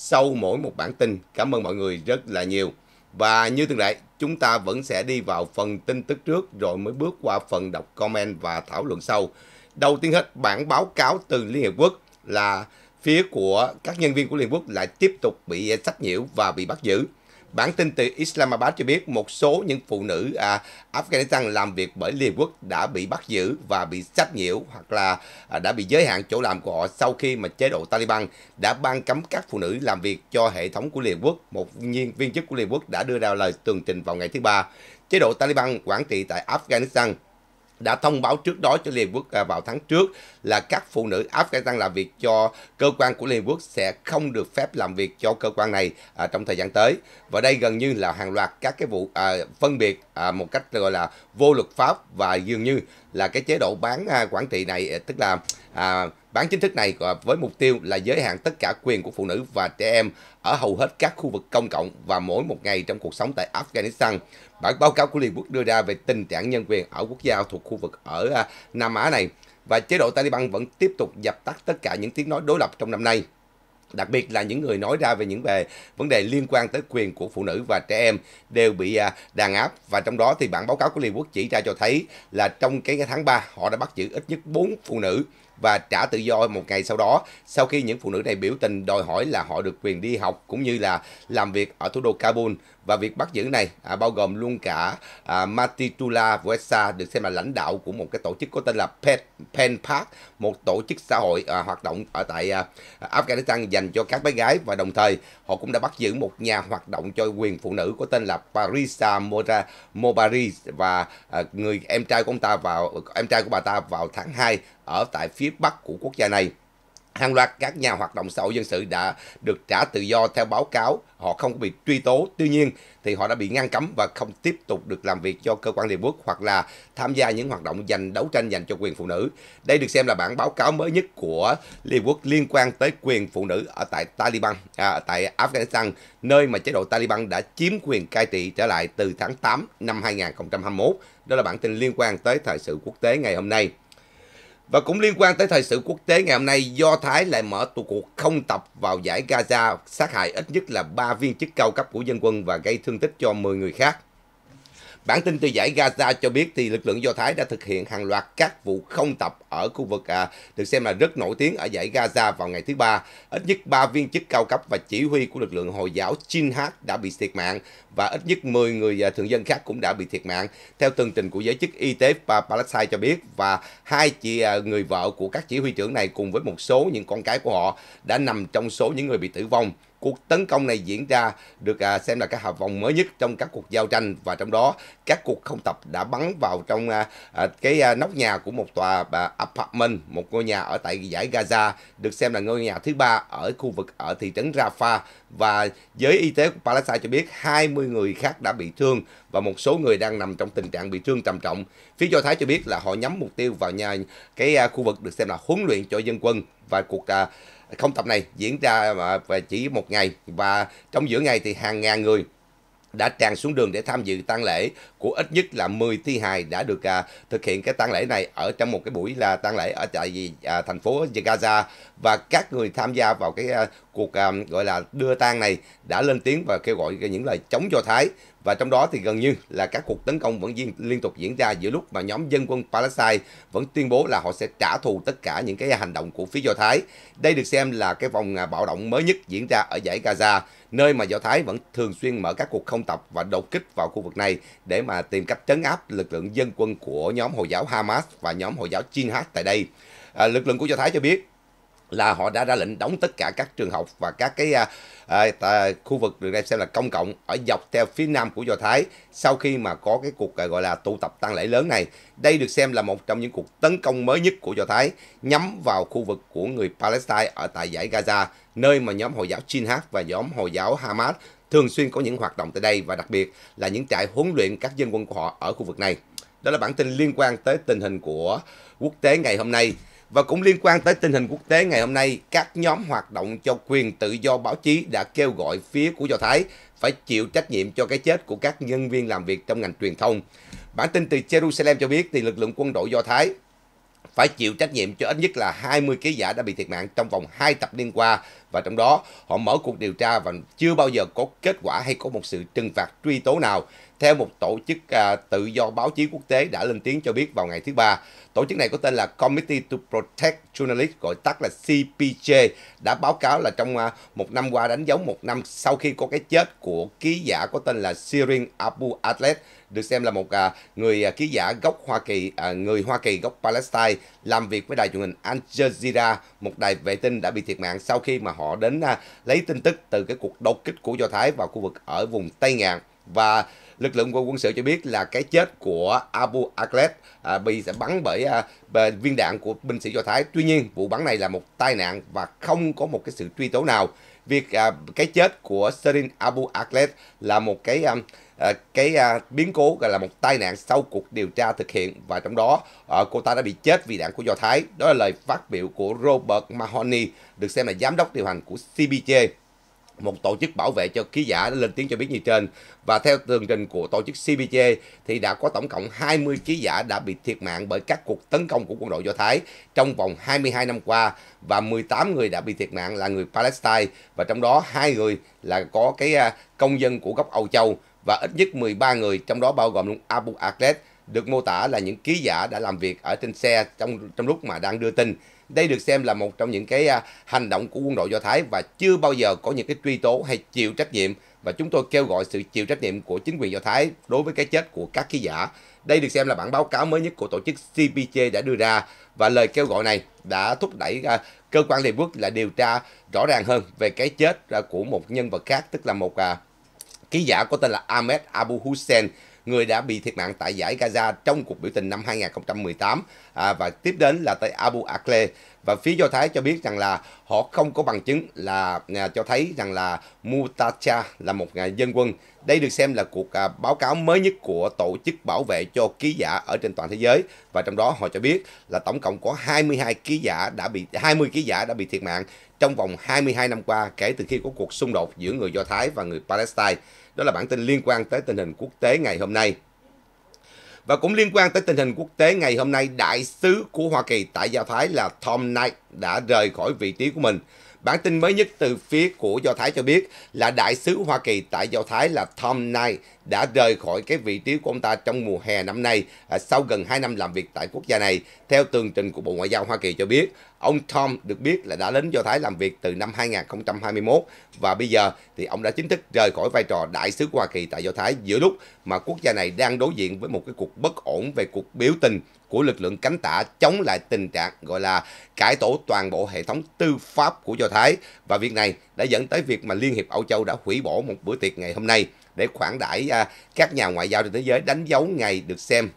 sau mỗi một bản tin. Cảm ơn mọi người rất là nhiều. Và như thường lệ, chúng ta vẫn sẽ đi vào phần tin tức trước rồi mới bước qua phần đọc comment và thảo luận sau. Đầu tiên hết, bản báo cáo từ Liên Hiệp Quốc là phía của các nhân viên của Liên Quốc lại tiếp tục bị sách nhiễu và bị bắt giữ. Bản tin từ Islamabad cho biết một số những phụ nữ à, Afghanistan làm việc bởi Liên Quốc đã bị bắt giữ và bị sách nhiễu hoặc là à, đã bị giới hạn chỗ làm của họ sau khi mà chế độ Taliban đã ban cấm các phụ nữ làm việc cho hệ thống của Liên Quốc. Một nhân viên chức của Liên Quốc đã đưa ra lời tường trình vào ngày thứ ba. Chế độ Taliban quản trị tại Afghanistan đã thông báo trước đó cho Liên Hợp Quốc à, vào tháng trước là các phụ nữ Afghanistan làm việc cho cơ quan của Liên Hợp Quốc sẽ không được phép làm việc cho cơ quan này à, trong thời gian tới. Và đây gần như là hàng loạt các cái vụ à, phân biệt một cách gọi là vô luật pháp và dường như là cái chế độ bán quản trị này tức là bán chính thức này với mục tiêu là giới hạn tất cả quyền của phụ nữ và trẻ em ở hầu hết các khu vực công cộng và mỗi một ngày trong cuộc sống tại Afghanistan. Bản báo cáo của Liên Quốc đưa ra về tình trạng nhân quyền ở quốc gia thuộc khu vực ở à, Nam Á này và chế độ Taliban vẫn tiếp tục dập tắt tất cả những tiếng nói đối lập trong năm nay đặc biệt là những người nói ra về những về vấn đề liên quan tới quyền của phụ nữ và trẻ em đều bị à, đàn áp và trong đó thì bản báo cáo của Liên Quốc chỉ ra cho thấy là trong cái tháng 3 họ đã bắt giữ ít nhất 4 phụ nữ và trả tự do một ngày sau đó sau khi những phụ nữ này biểu tình đòi hỏi là họ được quyền đi học cũng như là làm việc ở thủ đô Kabul và việc bắt giữ này à, bao gồm luôn cả à, Matitula Vuesa được xem là lãnh đạo của một cái tổ chức có tên là Pen, Pen Park, một tổ chức xã hội à, hoạt động ở tại à, Afghanistan dành cho các bé gái và đồng thời họ cũng đã bắt giữ một nhà hoạt động cho quyền phụ nữ có tên là Parisa Mora Mobari và à, người em trai của ông ta vào em trai của bà ta vào tháng 2 ở tại phía bắc của quốc gia này. Hàng loạt các nhà hoạt động xã hội dân sự đã được trả tự do theo báo cáo, họ không bị truy tố. Tuy nhiên thì họ đã bị ngăn cấm và không tiếp tục được làm việc cho cơ quan Liên Quốc hoặc là tham gia những hoạt động dành đấu tranh dành cho quyền phụ nữ. Đây được xem là bản báo cáo mới nhất của Liên Quốc liên quan tới quyền phụ nữ ở tại Taliban, à, tại Afghanistan, nơi mà chế độ Taliban đã chiếm quyền cai trị trở lại từ tháng 8 năm 2021. Đó là bản tin liên quan tới thời sự quốc tế ngày hôm nay. Và cũng liên quan tới thời sự quốc tế ngày hôm nay, Do Thái lại mở tụ cuộc không tập vào giải Gaza, sát hại ít nhất là 3 viên chức cao cấp của dân quân và gây thương tích cho 10 người khác. Bản tin từ giải Gaza cho biết thì lực lượng Do Thái đã thực hiện hàng loạt các vụ không tập ở khu vực à, được xem là rất nổi tiếng ở giải Gaza vào ngày thứ ba. Ít nhất 3 viên chức cao cấp và chỉ huy của lực lượng Hồi giáo Jihad đã bị thiệt mạng và ít nhất 10 người à, thường dân khác cũng đã bị thiệt mạng. Theo tường trình của giới chức y tế Palestine cho biết và hai chị à, người vợ của các chỉ huy trưởng này cùng với một số những con cái của họ đã nằm trong số những người bị tử vong. Cuộc tấn công này diễn ra được à, xem là cái hạ vòng mới nhất trong các cuộc giao tranh và trong đó các cuộc không tập đã bắn vào trong à, à, cái nóc nhà của một tòa apartment, một ngôi nhà ở tại giải Gaza, được xem là ngôi nhà thứ ba ở khu vực ở thị trấn Rafah và giới y tế của Palestine cho biết 20 người khác đã bị thương và một số người đang nằm trong tình trạng bị thương trầm trọng. Phía Do Thái cho biết là họ nhắm mục tiêu vào nhà cái khu vực được xem là huấn luyện cho dân quân và cuộc không tập này diễn ra mà chỉ một ngày và trong giữa ngày thì hàng ngàn người đã tràn xuống đường để tham dự tang lễ của ít nhất là 10 thi hài đã được à, thực hiện cái tang lễ này ở trong một cái buổi là tang lễ ở tại gì à, thành phố Gaza và các người tham gia vào cái à, cuộc à, gọi là đưa tang này đã lên tiếng và kêu gọi những lời chống do thái và trong đó thì gần như là các cuộc tấn công vẫn liên tục diễn ra giữa lúc mà nhóm dân quân Palestine vẫn tuyên bố là họ sẽ trả thù tất cả những cái hành động của phía Do Thái. Đây được xem là cái vòng à, bạo động mới nhất diễn ra ở giải Gaza, nơi mà Do Thái vẫn thường xuyên mở các cuộc không tập và đột kích vào khu vực này để mà tìm cách trấn áp lực lượng dân quân của nhóm Hồi giáo Hamas và nhóm Hồi giáo Jihad tại đây. À, lực lượng của Do Thái cho biết là họ đã ra lệnh đóng tất cả các trường học và các cái à, à, à, khu vực được xem là công cộng ở dọc theo phía nam của Do Thái sau khi mà có cái cuộc à, gọi là tụ tập tăng lễ lớn này. Đây được xem là một trong những cuộc tấn công mới nhất của Do Thái nhắm vào khu vực của người Palestine ở tại giải Gaza, nơi mà nhóm Hồi giáo Jihad và nhóm Hồi giáo Hamas thường xuyên có những hoạt động tại đây và đặc biệt là những trại huấn luyện các dân quân của họ ở khu vực này. Đó là bản tin liên quan tới tình hình của quốc tế ngày hôm nay. Và cũng liên quan tới tình hình quốc tế ngày hôm nay, các nhóm hoạt động cho quyền tự do báo chí đã kêu gọi phía của Do Thái phải chịu trách nhiệm cho cái chết của các nhân viên làm việc trong ngành truyền thông. Bản tin từ Jerusalem cho biết thì lực lượng quân đội Do Thái phải chịu trách nhiệm cho ít nhất là 20 ký giả đã bị thiệt mạng trong vòng 2 tập liên qua và trong đó họ mở cuộc điều tra và chưa bao giờ có kết quả hay có một sự trừng phạt truy tố nào. Theo một tổ chức à, tự do báo chí quốc tế đã lên tiếng cho biết vào ngày thứ ba, tổ chức này có tên là Committee to Protect Journalists gọi tắt là CPJ đã báo cáo là trong à, một năm qua đánh dấu một năm sau khi có cái chết của ký giả có tên là Sirin Abu Atlet được xem là một à, người à, ký giả gốc Hoa Kỳ, à, người Hoa Kỳ gốc Palestine làm việc với đài truyền hình Al Jazeera, một đài vệ tinh đã bị thiệt mạng sau khi mà họ đến lấy tin tức từ cái cuộc đột kích của Do Thái vào khu vực ở vùng Tây Ngàn và lực lượng của quân sự cho biết là cái chết của Abu Akleh bị bắn bởi viên đạn của binh sĩ Do Thái. Tuy nhiên, vụ bắn này là một tai nạn và không có một cái sự truy tố nào. Việc cái chết của Serin Abu Akleh là một cái Ờ, cái à, biến cố gọi là một tai nạn sau cuộc điều tra thực hiện và trong đó à, cô ta đã bị chết vì đạn của Do Thái. Đó là lời phát biểu của Robert Mahoney, được xem là giám đốc điều hành của CBJ một tổ chức bảo vệ cho ký giả đã lên tiếng cho biết như trên và theo tường trình của tổ chức CBJ thì đã có tổng cộng 20 ký giả đã bị thiệt mạng bởi các cuộc tấn công của quân đội Do Thái trong vòng 22 năm qua và 18 người đã bị thiệt mạng là người Palestine và trong đó hai người là có cái à, công dân của gốc Âu Châu và ít nhất 13 người trong đó bao gồm luôn Abu Akleh được mô tả là những ký giả đã làm việc ở trên xe trong trong lúc mà đang đưa tin. Đây được xem là một trong những cái à, hành động của quân đội Do Thái và chưa bao giờ có những cái truy tố hay chịu trách nhiệm và chúng tôi kêu gọi sự chịu trách nhiệm của chính quyền Do Thái đối với cái chết của các ký giả. Đây được xem là bản báo cáo mới nhất của tổ chức CPJ đã đưa ra và lời kêu gọi này đã thúc đẩy à, cơ quan Liên Quốc là điều tra rõ ràng hơn về cái chết à, của một nhân vật khác tức là một Ký giả có tên là Ahmed Abu Hussein, người đã bị thiệt mạng tại giải Gaza trong cuộc biểu tình năm 2018 à, và tiếp đến là tại Abu Akle và phía Do Thái cho biết rằng là họ không có bằng chứng là à, cho thấy rằng là Mutacha là một à, dân quân. Đây được xem là cuộc à, báo cáo mới nhất của tổ chức bảo vệ cho ký giả ở trên toàn thế giới và trong đó họ cho biết là tổng cộng có 22 ký giả đã bị 20 ký giả đã bị thiệt mạng trong vòng 22 năm qua kể từ khi có cuộc xung đột giữa người Do Thái và người Palestine. Đó là bản tin liên quan tới tình hình quốc tế ngày hôm nay. Và cũng liên quan tới tình hình quốc tế ngày hôm nay, đại sứ của Hoa Kỳ tại Do Thái là Tom Knight đã rời khỏi vị trí của mình. Bản tin mới nhất từ phía của Do Thái cho biết là đại sứ Hoa Kỳ tại Do Thái là Tom Knight đã rời khỏi cái vị trí của ông ta trong mùa hè năm nay à, sau gần 2 năm làm việc tại quốc gia này. Theo tường trình của Bộ Ngoại giao Hoa Kỳ cho biết, Ông Tom được biết là đã đến Do Thái làm việc từ năm 2021 và bây giờ thì ông đã chính thức rời khỏi vai trò đại sứ Hoa Kỳ tại Do Thái giữa lúc mà quốc gia này đang đối diện với một cái cuộc bất ổn về cuộc biểu tình của lực lượng cánh tả chống lại tình trạng gọi là cải tổ toàn bộ hệ thống tư pháp của Do Thái và việc này đã dẫn tới việc mà Liên hiệp Âu Châu đã hủy bỏ một bữa tiệc ngày hôm nay để khoản đãi à, các nhà ngoại giao trên thế giới đánh dấu ngày được xem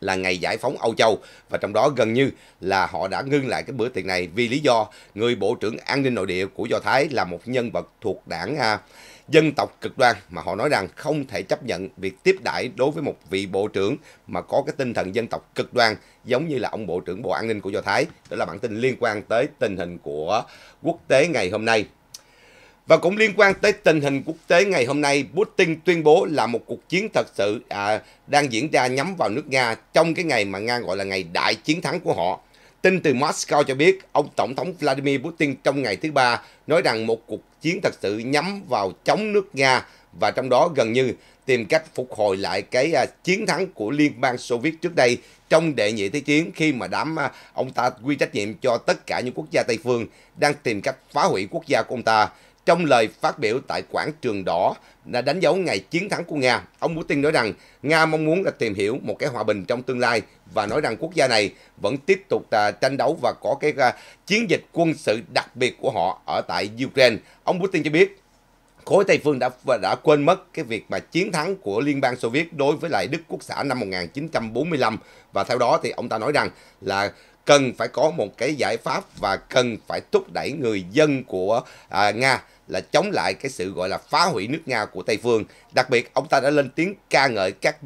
là ngày giải phóng Âu Châu và trong đó gần như là họ đã ngưng lại cái bữa tiệc này vì lý do người Bộ trưởng An ninh Nội địa của Do Thái là một nhân vật thuộc đảng à, dân tộc cực đoan mà họ nói rằng không thể chấp nhận việc tiếp đãi đối với một vị bộ trưởng mà có cái tinh thần dân tộc cực đoan giống như là ông bộ trưởng Bộ An ninh của Do Thái. Đó là bản tin liên quan tới tình hình của quốc tế ngày hôm nay. Và cũng liên quan tới tình hình quốc tế ngày hôm nay, Putin tuyên bố là một cuộc chiến thật sự à, đang diễn ra nhắm vào nước Nga trong cái ngày mà Nga gọi là ngày đại chiến thắng của họ. Tin từ Moscow cho biết, ông Tổng thống Vladimir Putin trong ngày thứ ba nói rằng một cuộc chiến thật sự nhắm vào chống nước Nga và trong đó gần như tìm cách phục hồi lại cái à, chiến thắng của Liên bang Xô Viết trước đây trong đệ nhị thế chiến khi mà đám à, ông ta quy trách nhiệm cho tất cả những quốc gia Tây phương đang tìm cách phá hủy quốc gia của ông ta. Trong lời phát biểu tại quảng trường đỏ đã đánh dấu ngày chiến thắng của Nga, ông Putin nói rằng Nga mong muốn là tìm hiểu một cái hòa bình trong tương lai và nói rằng quốc gia này vẫn tiếp tục tranh đấu và có cái à, chiến dịch quân sự đặc biệt của họ ở tại Ukraine. Ông Putin cho biết khối Tây phương đã đã quên mất cái việc mà chiến thắng của Liên bang Xô Viết đối với lại Đức Quốc xã năm 1945 và theo đó thì ông ta nói rằng là cần phải có một cái giải pháp và cần phải thúc đẩy người dân của à, Nga là chống lại cái sự gọi là phá hủy nước Nga của Tây phương. Đặc biệt, ông ta đã lên tiếng ca ngợi các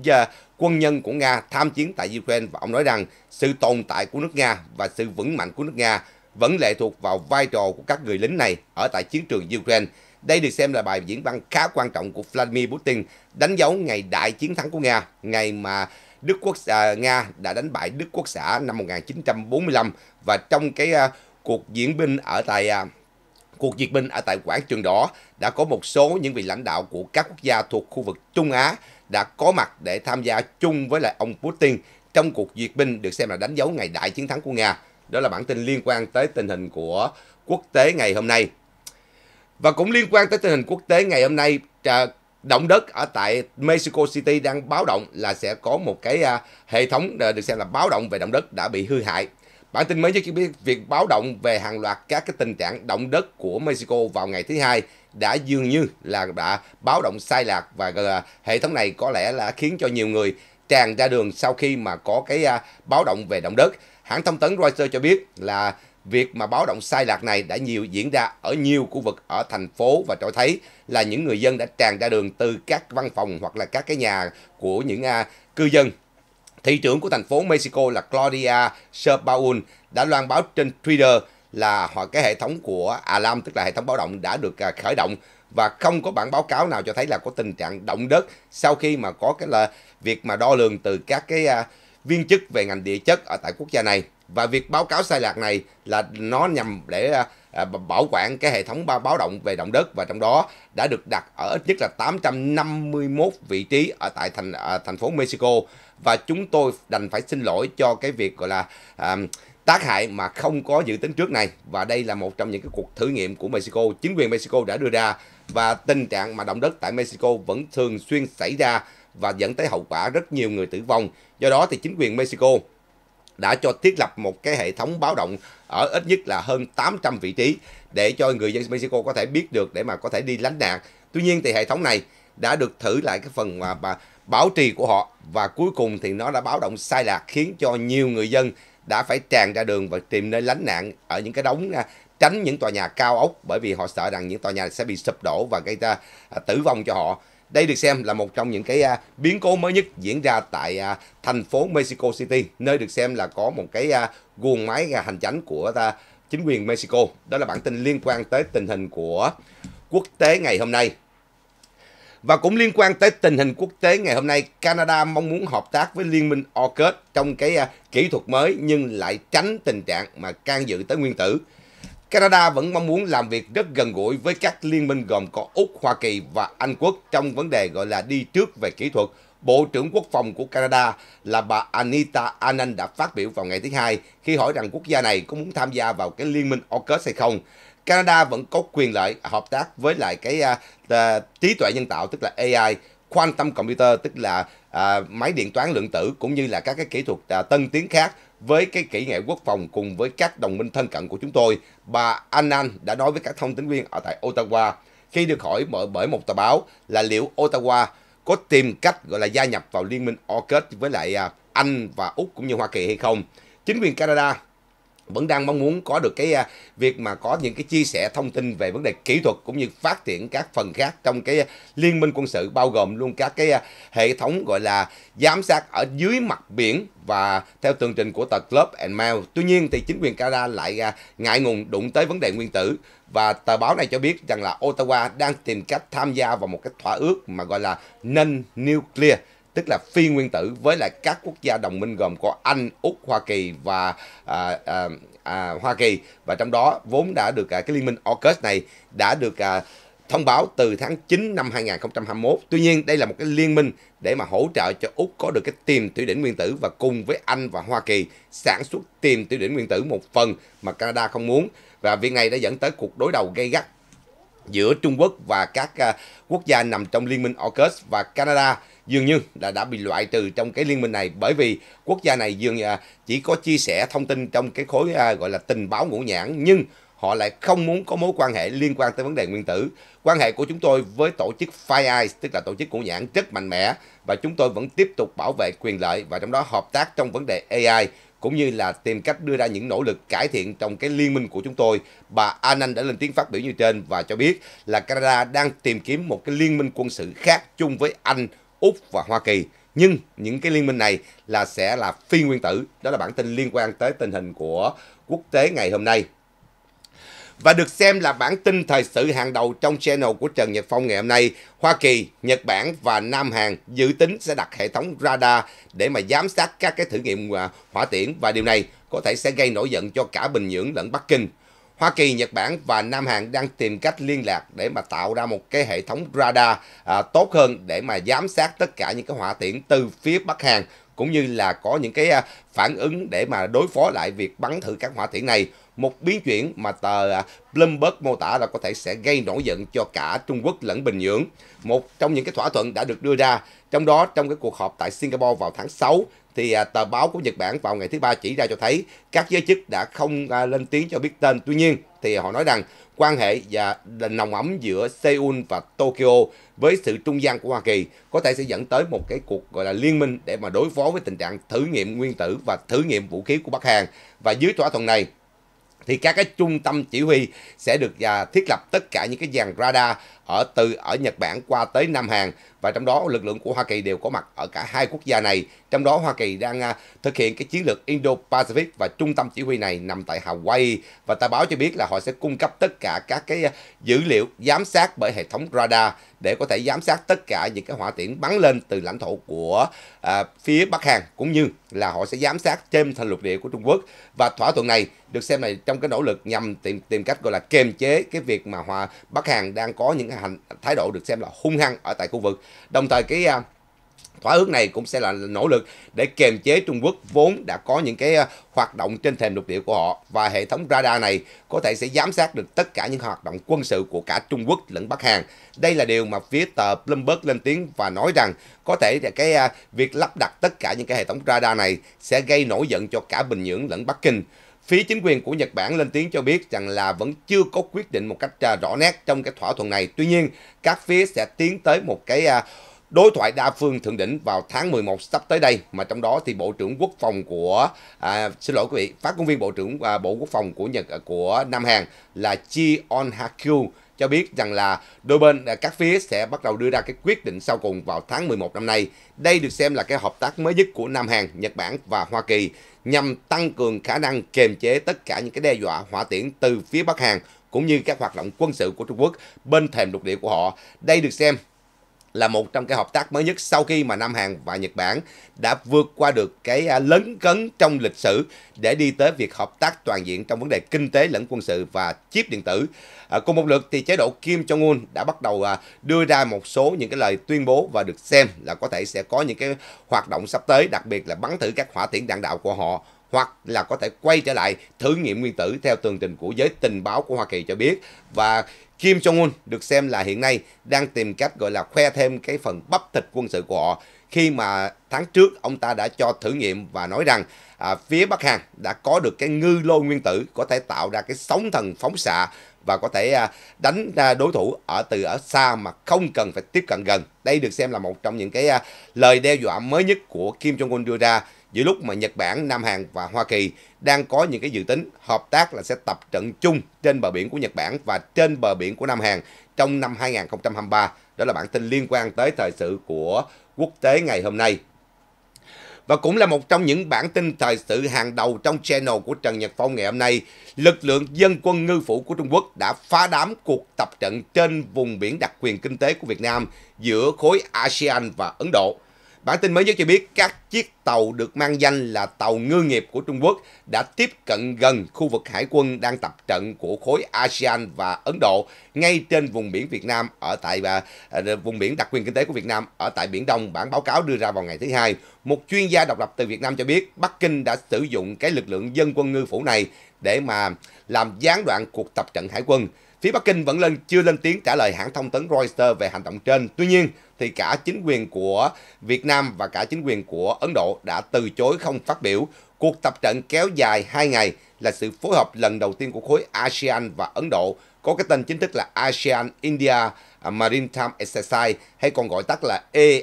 quân nhân của Nga tham chiến tại Ukraine và ông nói rằng sự tồn tại của nước Nga và sự vững mạnh của nước Nga vẫn lệ thuộc vào vai trò của các người lính này ở tại chiến trường Ukraine. Đây được xem là bài diễn văn khá quan trọng của Vladimir Putin đánh dấu ngày đại chiến thắng của Nga, ngày mà Đức Quốc à, Nga đã đánh bại Đức Quốc xã năm 1945 và trong cái à, cuộc diễn binh ở tại à, cuộc diệt binh ở à, tại quảng trường đỏ đã có một số những vị lãnh đạo của các quốc gia thuộc khu vực Trung Á đã có mặt để tham gia chung với lại ông Putin trong cuộc duyệt binh được xem là đánh dấu ngày đại chiến thắng của Nga. Đó là bản tin liên quan tới tình hình của quốc tế ngày hôm nay. Và cũng liên quan tới tình hình quốc tế ngày hôm nay, à, động đất ở tại Mexico City đang báo động là sẽ có một cái à, hệ thống được xem là báo động về động đất đã bị hư hại Bản tin mới cho biết việc báo động về hàng loạt các cái tình trạng động đất của Mexico vào ngày thứ hai đã dường như là đã báo động sai lạc và hệ thống này có lẽ là khiến cho nhiều người tràn ra đường sau khi mà có cái à, báo động về động đất. Hãng thông tấn Reuters cho biết là việc mà báo động sai lạc này đã nhiều diễn ra ở nhiều khu vực ở thành phố và cho thấy là những người dân đã tràn ra đường từ các văn phòng hoặc là các cái nhà của những à, cư dân Thị trưởng của thành phố Mexico là Claudia Sheinbaum đã loan báo trên Twitter là họ cái hệ thống của alarm tức là hệ thống báo động đã được à, khởi động và không có bản báo cáo nào cho thấy là có tình trạng động đất sau khi mà có cái là việc mà đo lường từ các cái à, viên chức về ngành địa chất ở tại quốc gia này và việc báo cáo sai lạc này là nó nhằm để à, bảo quản cái hệ thống báo động về động đất và trong đó đã được đặt ở ít nhất là 851 vị trí ở tại thành thành phố Mexico và chúng tôi đành phải xin lỗi cho cái việc gọi là à, tác hại mà không có dự tính trước này và đây là một trong những cái cuộc thử nghiệm của Mexico chính quyền Mexico đã đưa ra và tình trạng mà động đất tại Mexico vẫn thường xuyên xảy ra và dẫn tới hậu quả rất nhiều người tử vong do đó thì chính quyền Mexico đã cho thiết lập một cái hệ thống báo động ở ít nhất là hơn 800 vị trí để cho người dân Mexico có thể biết được để mà có thể đi lánh nạn. Tuy nhiên thì hệ thống này đã được thử lại cái phần mà, mà bảo trì của họ và cuối cùng thì nó đã báo động sai lạc khiến cho nhiều người dân đã phải tràn ra đường và tìm nơi lánh nạn ở những cái đống à, tránh những tòa nhà cao ốc bởi vì họ sợ rằng những tòa nhà sẽ bị sụp đổ và gây ra à, tử vong cho họ. Đây được xem là một trong những cái à, biến cố mới nhất diễn ra tại thành phố Mexico City, nơi được xem là có một cái guồng máy hành chánh của chính quyền Mexico. Đó là bản tin liên quan tới tình hình của quốc tế ngày hôm nay. Và cũng liên quan tới tình hình quốc tế ngày hôm nay, Canada mong muốn hợp tác với Liên minh AUKUS trong cái à, kỹ thuật mới nhưng lại tránh tình trạng mà can dự tới nguyên tử. Canada vẫn mong muốn làm việc rất gần gũi với các liên minh gồm có Úc, Hoa Kỳ và Anh Quốc trong vấn đề gọi là đi trước về kỹ thuật. Bộ trưởng Quốc phòng của Canada là bà Anita Anand đã phát biểu vào ngày thứ Hai khi hỏi rằng quốc gia này có muốn tham gia vào cái liên minh AUKUS hay không. Canada vẫn có quyền lợi hợp tác với lại cái uh, trí tuệ nhân tạo tức là AI, quantum computer tức là uh, máy điện toán lượng tử cũng như là các cái kỹ thuật uh, tân tiến khác với cái kỹ nghệ quốc phòng cùng với các đồng minh thân cận của chúng tôi. Bà Annan đã nói với các thông tin viên ở tại Ottawa khi được hỏi bởi một tờ báo là liệu Ottawa có tìm cách gọi là gia nhập vào liên minh AUKUS với lại Anh và Úc cũng như Hoa Kỳ hay không. Chính quyền Canada vẫn đang mong muốn có được cái à, việc mà có những cái chia sẻ thông tin về vấn đề kỹ thuật cũng như phát triển các phần khác trong cái à, liên minh quân sự bao gồm luôn các cái à, hệ thống gọi là giám sát ở dưới mặt biển và theo tường trình của tờ Club and Mail. Tuy nhiên thì chính quyền Canada lại ngại ngùng đụng tới vấn đề nguyên tử và tờ báo này cho biết rằng là Ottawa đang tìm cách tham gia vào một cái thỏa ước mà gọi là non-nuclear tức là phi nguyên tử với lại các quốc gia đồng minh gồm có Anh, Úc, Hoa Kỳ và à, à, à, Hoa Kỳ và trong đó vốn đã được à, cái liên minh AUKUS này đã được à, thông báo từ tháng 9 năm 2021. Tuy nhiên, đây là một cái liên minh để mà hỗ trợ cho Úc có được cái tiềm thủy đỉnh nguyên tử và cùng với Anh và Hoa Kỳ sản xuất tiềm thủy đỉnh nguyên tử một phần mà Canada không muốn. Và việc này đã dẫn tới cuộc đối đầu gay gắt giữa Trung Quốc và các à, quốc gia nằm trong liên minh AUKUS và Canada dường như đã đã bị loại từ trong cái liên minh này bởi vì quốc gia này dường như à, chỉ có chia sẻ thông tin trong cái khối à, gọi là tình báo ngũ nhãn nhưng họ lại không muốn có mối quan hệ liên quan tới vấn đề nguyên tử. Quan hệ của chúng tôi với tổ chức Five tức là tổ chức của nhãn rất mạnh mẽ và chúng tôi vẫn tiếp tục bảo vệ quyền lợi và trong đó hợp tác trong vấn đề AI cũng như là tìm cách đưa ra những nỗ lực cải thiện trong cái liên minh của chúng tôi. Bà Anand đã lên tiếng phát biểu như trên và cho biết là Canada đang tìm kiếm một cái liên minh quân sự khác chung với Anh Úc và Hoa Kỳ. Nhưng những cái liên minh này là sẽ là phi nguyên tử. Đó là bản tin liên quan tới tình hình của quốc tế ngày hôm nay. Và được xem là bản tin thời sự hàng đầu trong channel của Trần Nhật Phong ngày hôm nay, Hoa Kỳ, Nhật Bản và Nam Hàn dự tính sẽ đặt hệ thống radar để mà giám sát các cái thử nghiệm à, hỏa tiễn và điều này có thể sẽ gây nổi giận cho cả Bình Nhưỡng lẫn Bắc Kinh. Hoa Kỳ, Nhật Bản và Nam Hàn đang tìm cách liên lạc để mà tạo ra một cái hệ thống radar à, tốt hơn để mà giám sát tất cả những cái hỏa tiễn từ phía Bắc Hàn cũng như là có những cái à, phản ứng để mà đối phó lại việc bắn thử các hỏa tiễn này. Một biến chuyển mà tờ à, Bloomberg mô tả là có thể sẽ gây nổi giận cho cả Trung Quốc lẫn Bình Nhưỡng. Một trong những cái thỏa thuận đã được đưa ra, trong đó trong cái cuộc họp tại Singapore vào tháng 6 thì à, tờ báo của Nhật Bản vào ngày thứ ba chỉ ra cho thấy các giới chức đã không à, lên tiếng cho biết tên. Tuy nhiên thì họ nói rằng quan hệ và nồng ấm giữa Seoul và Tokyo với sự trung gian của Hoa Kỳ có thể sẽ dẫn tới một cái cuộc gọi là liên minh để mà đối phó với tình trạng thử nghiệm nguyên tử và thử nghiệm vũ khí của Bắc Hàn. Và dưới thỏa thuận này thì các cái trung tâm chỉ huy sẽ được à, thiết lập tất cả những cái dàn radar ở từ ở Nhật Bản qua tới Nam Hàn và trong đó lực lượng của Hoa Kỳ đều có mặt ở cả hai quốc gia này. Trong đó Hoa Kỳ đang à, thực hiện cái chiến lược Indo-Pacific và trung tâm chỉ huy này nằm tại Hawaii và ta báo cho biết là họ sẽ cung cấp tất cả các cái à, dữ liệu giám sát bởi hệ thống radar để có thể giám sát tất cả những cái hỏa tiễn bắn lên từ lãnh thổ của à, phía Bắc Hàn cũng như là họ sẽ giám sát trên thành lục địa của Trung Quốc và thỏa thuận này được xem là trong cái nỗ lực nhằm tìm tìm cách gọi là kiềm chế cái việc mà hòa Bắc Hàn đang có những hành thái độ được xem là hung hăng ở tại khu vực. Đồng thời cái à, thỏa ước này cũng sẽ là nỗ lực để kiềm chế Trung Quốc vốn đã có những cái à, hoạt động trên thềm lục địa của họ và hệ thống radar này có thể sẽ giám sát được tất cả những hoạt động quân sự của cả Trung Quốc lẫn Bắc Hàn. Đây là điều mà phía tờ Bloomberg lên tiếng và nói rằng có thể là cái à, việc lắp đặt tất cả những cái hệ thống radar này sẽ gây nổi giận cho cả Bình Nhưỡng lẫn Bắc Kinh. Phía chính quyền của Nhật Bản lên tiếng cho biết rằng là vẫn chưa có quyết định một cách à, rõ nét trong cái thỏa thuận này. Tuy nhiên, các phía sẽ tiến tới một cái à, đối thoại đa phương thượng đỉnh vào tháng 11 sắp tới đây mà trong đó thì Bộ trưởng Quốc phòng của à, xin lỗi quý vị, phát ngôn viên Bộ trưởng à, Bộ Quốc phòng của Nhật à, của Nam Hàn là Chi On Hakyu cho biết rằng là đôi bên các phía sẽ bắt đầu đưa ra cái quyết định sau cùng vào tháng 11 năm nay. Đây được xem là cái hợp tác mới nhất của Nam Hàn, Nhật Bản và Hoa Kỳ nhằm tăng cường khả năng kiềm chế tất cả những cái đe dọa hỏa tiễn từ phía Bắc Hàn cũng như các hoạt động quân sự của Trung Quốc bên thềm lục địa của họ. Đây được xem là một trong cái hợp tác mới nhất sau khi mà Nam Hàn và Nhật Bản đã vượt qua được cái à, lấn cấn trong lịch sử để đi tới việc hợp tác toàn diện trong vấn đề kinh tế lẫn quân sự và chip điện tử. À, cùng một lượt thì chế độ Kim Jong-un đã bắt đầu à, đưa ra một số những cái lời tuyên bố và được xem là có thể sẽ có những cái hoạt động sắp tới, đặc biệt là bắn thử các hỏa tiễn đạn đạo của họ hoặc là có thể quay trở lại thử nghiệm nguyên tử theo tường trình của giới tình báo của Hoa Kỳ cho biết và Kim Jong-un được xem là hiện nay đang tìm cách gọi là khoe thêm cái phần bắp thịt quân sự của họ khi mà tháng trước ông ta đã cho thử nghiệm và nói rằng à, phía Bắc Hàn đã có được cái ngư lô nguyên tử có thể tạo ra cái sóng thần phóng xạ và có thể à, đánh ra đối thủ ở từ ở xa mà không cần phải tiếp cận gần. Đây được xem là một trong những cái à, lời đe dọa mới nhất của Kim Jong Un đưa ra giữa lúc mà Nhật Bản, Nam Hàn và Hoa Kỳ đang có những cái dự tính hợp tác là sẽ tập trận chung trên bờ biển của Nhật Bản và trên bờ biển của Nam Hàn trong năm 2023. Đó là bản tin liên quan tới thời sự của quốc tế ngày hôm nay. Và cũng là một trong những bản tin thời sự hàng đầu trong channel của Trần Nhật Phong ngày hôm nay, lực lượng dân quân ngư phủ của Trung Quốc đã phá đám cuộc tập trận trên vùng biển đặc quyền kinh tế của Việt Nam giữa khối ASEAN và Ấn Độ. Bản tin mới nhất cho biết các chiếc tàu được mang danh là tàu ngư nghiệp của Trung Quốc đã tiếp cận gần khu vực hải quân đang tập trận của khối ASEAN và Ấn Độ ngay trên vùng biển Việt Nam ở tại và à, vùng biển đặc quyền kinh tế của Việt Nam ở tại Biển Đông. Bản báo cáo đưa ra vào ngày thứ hai, một chuyên gia độc lập từ Việt Nam cho biết Bắc Kinh đã sử dụng cái lực lượng dân quân ngư phủ này để mà làm gián đoạn cuộc tập trận hải quân. Phía Bắc Kinh vẫn lên chưa lên tiếng trả lời hãng thông tấn Reuters về hành động trên. Tuy nhiên, thì cả chính quyền của Việt Nam và cả chính quyền của Ấn Độ đã từ chối không phát biểu. Cuộc tập trận kéo dài 2 ngày là sự phối hợp lần đầu tiên của khối ASEAN và Ấn Độ có cái tên chính thức là ASEAN India Maritime Exercise hay còn gọi tắt là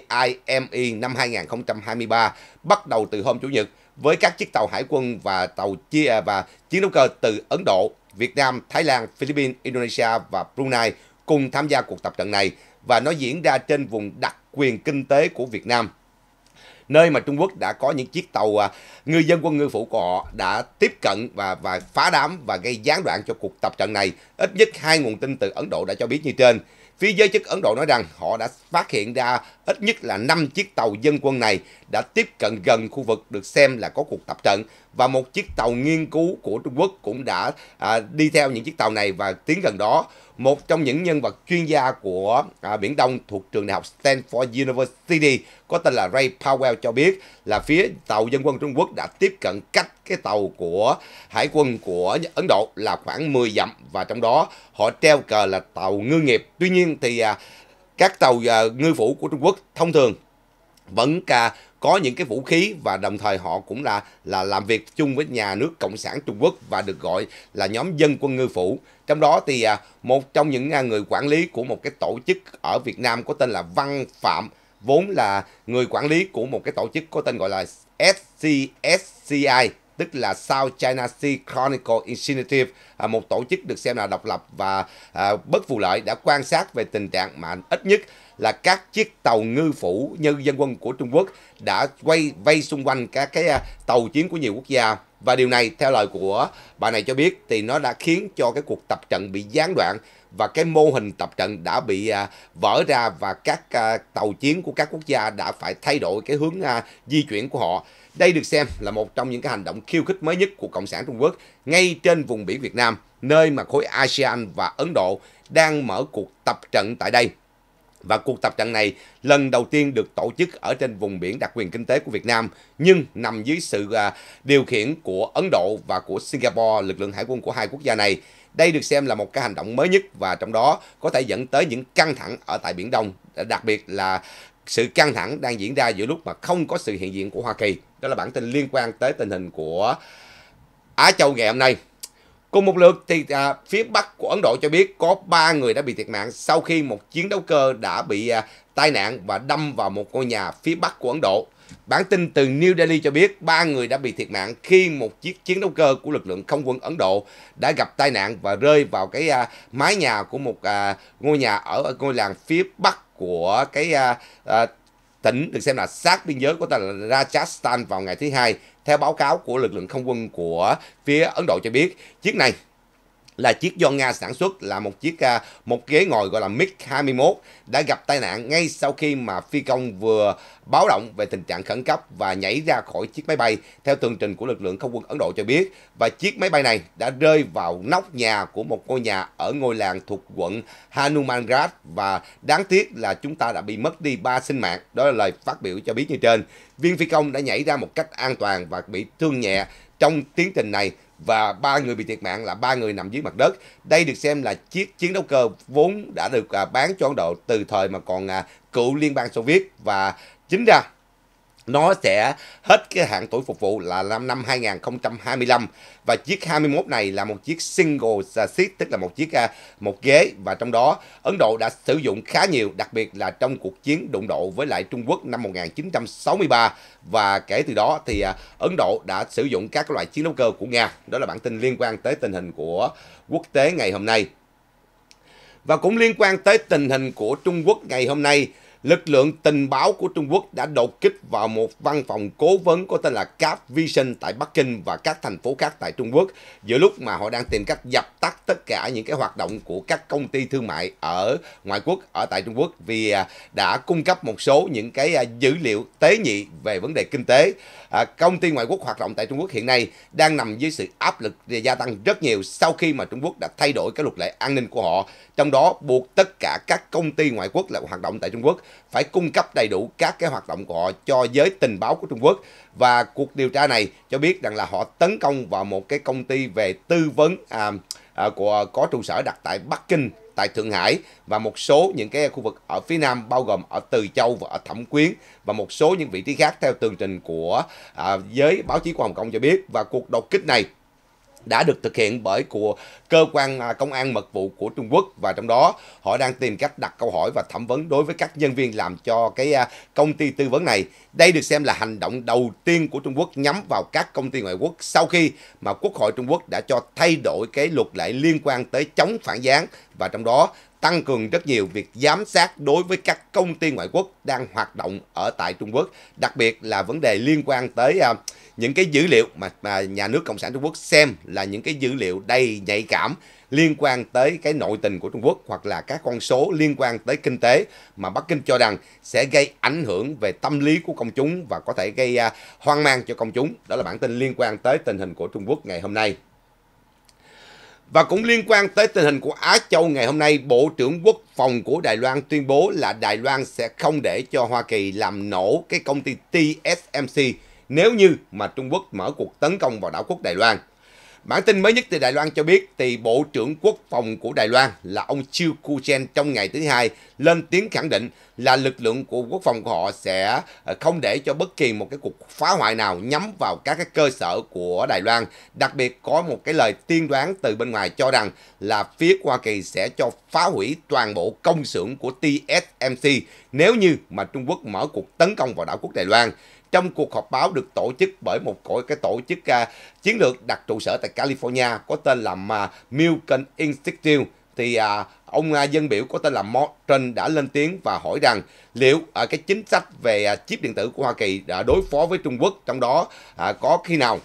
AIME năm 2023 bắt đầu từ hôm Chủ nhật với các chiếc tàu hải quân và tàu chia và chiến đấu cơ từ Ấn Độ, Việt Nam, Thái Lan, Philippines, Indonesia và Brunei cùng tham gia cuộc tập trận này và nó diễn ra trên vùng đặc quyền kinh tế của Việt Nam nơi mà Trung Quốc đã có những chiếc tàu à, ngư dân quân ngư phủ của họ đã tiếp cận và và phá đám và gây gián đoạn cho cuộc tập trận này. Ít nhất hai nguồn tin từ Ấn Độ đã cho biết như trên. Phía giới chức Ấn Độ nói rằng họ đã phát hiện ra ít nhất là 5 chiếc tàu dân quân này đã tiếp cận gần khu vực được xem là có cuộc tập trận và một chiếc tàu nghiên cứu của Trung Quốc cũng đã à, đi theo những chiếc tàu này và tiến gần đó một trong những nhân vật chuyên gia của à, Biển Đông thuộc trường đại học Stanford University có tên là Ray Powell cho biết là phía tàu dân quân Trung Quốc đã tiếp cận cách cái tàu của hải quân của Ấn Độ là khoảng 10 dặm và trong đó họ treo cờ là tàu ngư nghiệp. Tuy nhiên thì à, các tàu à, ngư phủ của Trung Quốc thông thường vẫn cả có những cái vũ khí và đồng thời họ cũng là là làm việc chung với nhà nước cộng sản Trung Quốc và được gọi là nhóm dân quân ngư phủ. Trong đó thì à, một trong những à, người quản lý của một cái tổ chức ở Việt Nam có tên là Văn Phạm vốn là người quản lý của một cái tổ chức có tên gọi là SCSCI tức là South China Sea Chronicle Initiative, à, một tổ chức được xem là độc lập và bất vụ lợi đã quan sát về tình trạng mà ít nhất là các chiếc tàu ngư phủ như dân quân của Trung Quốc đã quay vây xung quanh các cái à, tàu chiến của nhiều quốc gia và điều này theo lời của bà này cho biết thì nó đã khiến cho cái cuộc tập trận bị gián đoạn và cái mô hình tập trận đã bị à, vỡ ra và các à, tàu chiến của các quốc gia đã phải thay đổi cái hướng di chuyển của họ. Đây được xem là một trong những cái hành động khiêu khích mới nhất của Cộng sản Trung Quốc ngay trên vùng biển Việt Nam, nơi mà khối ASEAN và Ấn Độ đang mở cuộc tập trận tại đây và cuộc tập trận này lần đầu tiên được tổ chức ở trên vùng biển đặc quyền kinh tế của Việt Nam nhưng nằm dưới sự à, điều khiển của Ấn Độ và của Singapore, lực lượng hải quân của hai quốc gia này. Đây được xem là một cái hành động mới nhất và trong đó có thể dẫn tới những căng thẳng ở tại Biển Đông, đặc biệt là sự căng thẳng đang diễn ra giữa lúc mà không có sự hiện diện của Hoa Kỳ. Đó là bản tin liên quan tới tình hình của Á Châu ngày hôm nay. Cùng một lượt thì à, phía Bắc của Ấn Độ cho biết có 3 người đã bị thiệt mạng sau khi một chiến đấu cơ đã bị à, tai nạn và đâm vào một ngôi nhà phía Bắc của Ấn Độ. Bản tin từ New Delhi cho biết ba người đã bị thiệt mạng khi một chiếc chiến đấu cơ của lực lượng không quân Ấn Độ đã gặp tai nạn và rơi vào cái à, mái nhà của một à, ngôi nhà ở, ở ngôi làng phía Bắc của cái à, à, tỉnh được xem là sát biên giới của tên Rajasthan vào ngày thứ hai. Theo báo cáo của lực lượng không quân của phía Ấn Độ cho biết, chiếc này là chiếc do Nga sản xuất là một chiếc à, một ghế ngồi gọi là MiG-21 đã gặp tai nạn ngay sau khi mà phi công vừa báo động về tình trạng khẩn cấp và nhảy ra khỏi chiếc máy bay theo tường trình của lực lượng không quân Ấn Độ cho biết và chiếc máy bay này đã rơi vào nóc nhà của một ngôi nhà ở ngôi làng thuộc quận Hanumangrad và đáng tiếc là chúng ta đã bị mất đi ba sinh mạng đó là lời phát biểu cho biết như trên viên phi công đã nhảy ra một cách an toàn và bị thương nhẹ trong tiến trình này và ba người bị thiệt mạng là ba người nằm dưới mặt đất. Đây được xem là chiếc chiến đấu cơ vốn đã được à, bán cho Ấn Độ từ thời mà còn à, cựu Liên bang Xô Viết và chính ra nó sẽ hết cái hạn tuổi phục vụ là năm năm 2025 và chiếc 21 này là một chiếc single seat tức là một chiếc à, một ghế và trong đó Ấn Độ đã sử dụng khá nhiều đặc biệt là trong cuộc chiến đụng độ với lại Trung Quốc năm 1963 và kể từ đó thì à, Ấn Độ đã sử dụng các loại chiến đấu cơ của Nga đó là bản tin liên quan tới tình hình của quốc tế ngày hôm nay và cũng liên quan tới tình hình của Trung Quốc ngày hôm nay lực lượng tình báo của Trung Quốc đã đột kích vào một văn phòng cố vấn có tên là Cap Vision tại Bắc Kinh và các thành phố khác tại Trung Quốc giữa lúc mà họ đang tìm cách dập tắt tất cả những cái hoạt động của các công ty thương mại ở ngoại quốc ở tại Trung Quốc vì à, đã cung cấp một số những cái à, dữ liệu tế nhị về vấn đề kinh tế. À, công ty ngoại quốc hoạt động tại Trung Quốc hiện nay đang nằm dưới sự áp lực gia tăng rất nhiều sau khi mà Trung Quốc đã thay đổi cái luật lệ an ninh của họ, trong đó buộc tất cả các công ty ngoại quốc là hoạt động tại Trung Quốc phải cung cấp đầy đủ các cái hoạt động của họ cho giới tình báo của Trung Quốc và cuộc điều tra này cho biết rằng là họ tấn công vào một cái công ty về tư vấn à, à, của có trụ sở đặt tại Bắc Kinh tại Thượng Hải và một số những cái khu vực ở phía Nam bao gồm ở Từ Châu và ở Thẩm Quyến và một số những vị trí khác theo tường trình của à, giới báo chí của Hồng Kông cho biết và cuộc đột kích này đã được thực hiện bởi của cơ quan à, công an mật vụ của Trung Quốc và trong đó họ đang tìm cách đặt câu hỏi và thẩm vấn đối với các nhân viên làm cho cái à, công ty tư vấn này. Đây được xem là hành động đầu tiên của Trung Quốc nhắm vào các công ty ngoại quốc sau khi mà Quốc hội Trung Quốc đã cho thay đổi cái luật lệ liên quan tới chống phản gián và trong đó tăng cường rất nhiều việc giám sát đối với các công ty ngoại quốc đang hoạt động ở tại Trung Quốc, đặc biệt là vấn đề liên quan tới à, những cái dữ liệu mà, mà nhà nước Cộng sản Trung Quốc xem là những cái dữ liệu đầy nhạy cảm liên quan tới cái nội tình của Trung Quốc hoặc là các con số liên quan tới kinh tế mà Bắc Kinh cho rằng sẽ gây ảnh hưởng về tâm lý của công chúng và có thể gây à, hoang mang cho công chúng. Đó là bản tin liên quan tới tình hình của Trung Quốc ngày hôm nay. Và cũng liên quan tới tình hình của Á Châu ngày hôm nay, Bộ trưởng Quốc phòng của Đài Loan tuyên bố là Đài Loan sẽ không để cho Hoa Kỳ làm nổ cái công ty TSMC nếu như mà Trung Quốc mở cuộc tấn công vào đảo quốc Đài Loan. Bản tin mới nhất từ Đài Loan cho biết thì Bộ trưởng Quốc phòng của Đài Loan là ông Chiu Ku Chen trong ngày thứ hai lên tiếng khẳng định là lực lượng của quốc phòng của họ sẽ ờ, không để cho bất kỳ một cái cuộc phá hoại nào nhắm vào các cái cơ sở của Đài Loan. Đặc biệt có một cái lời tiên đoán từ bên ngoài cho rằng là phía Hoa Kỳ sẽ cho phá hủy toàn bộ công xưởng của TSMC nếu như mà Trung Quốc mở cuộc tấn công vào đảo quốc Đài Loan trong cuộc họp báo được tổ chức bởi một cái tổ chức uh, chiến lược đặt trụ sở tại California có tên là uh, Milken Institute thì à, ông à, dân biểu có tên là Morton đã lên tiếng và hỏi rằng liệu à, cái chính sách về à, chip điện tử của Hoa Kỳ đã đối phó với Trung Quốc trong đó à, có khi nào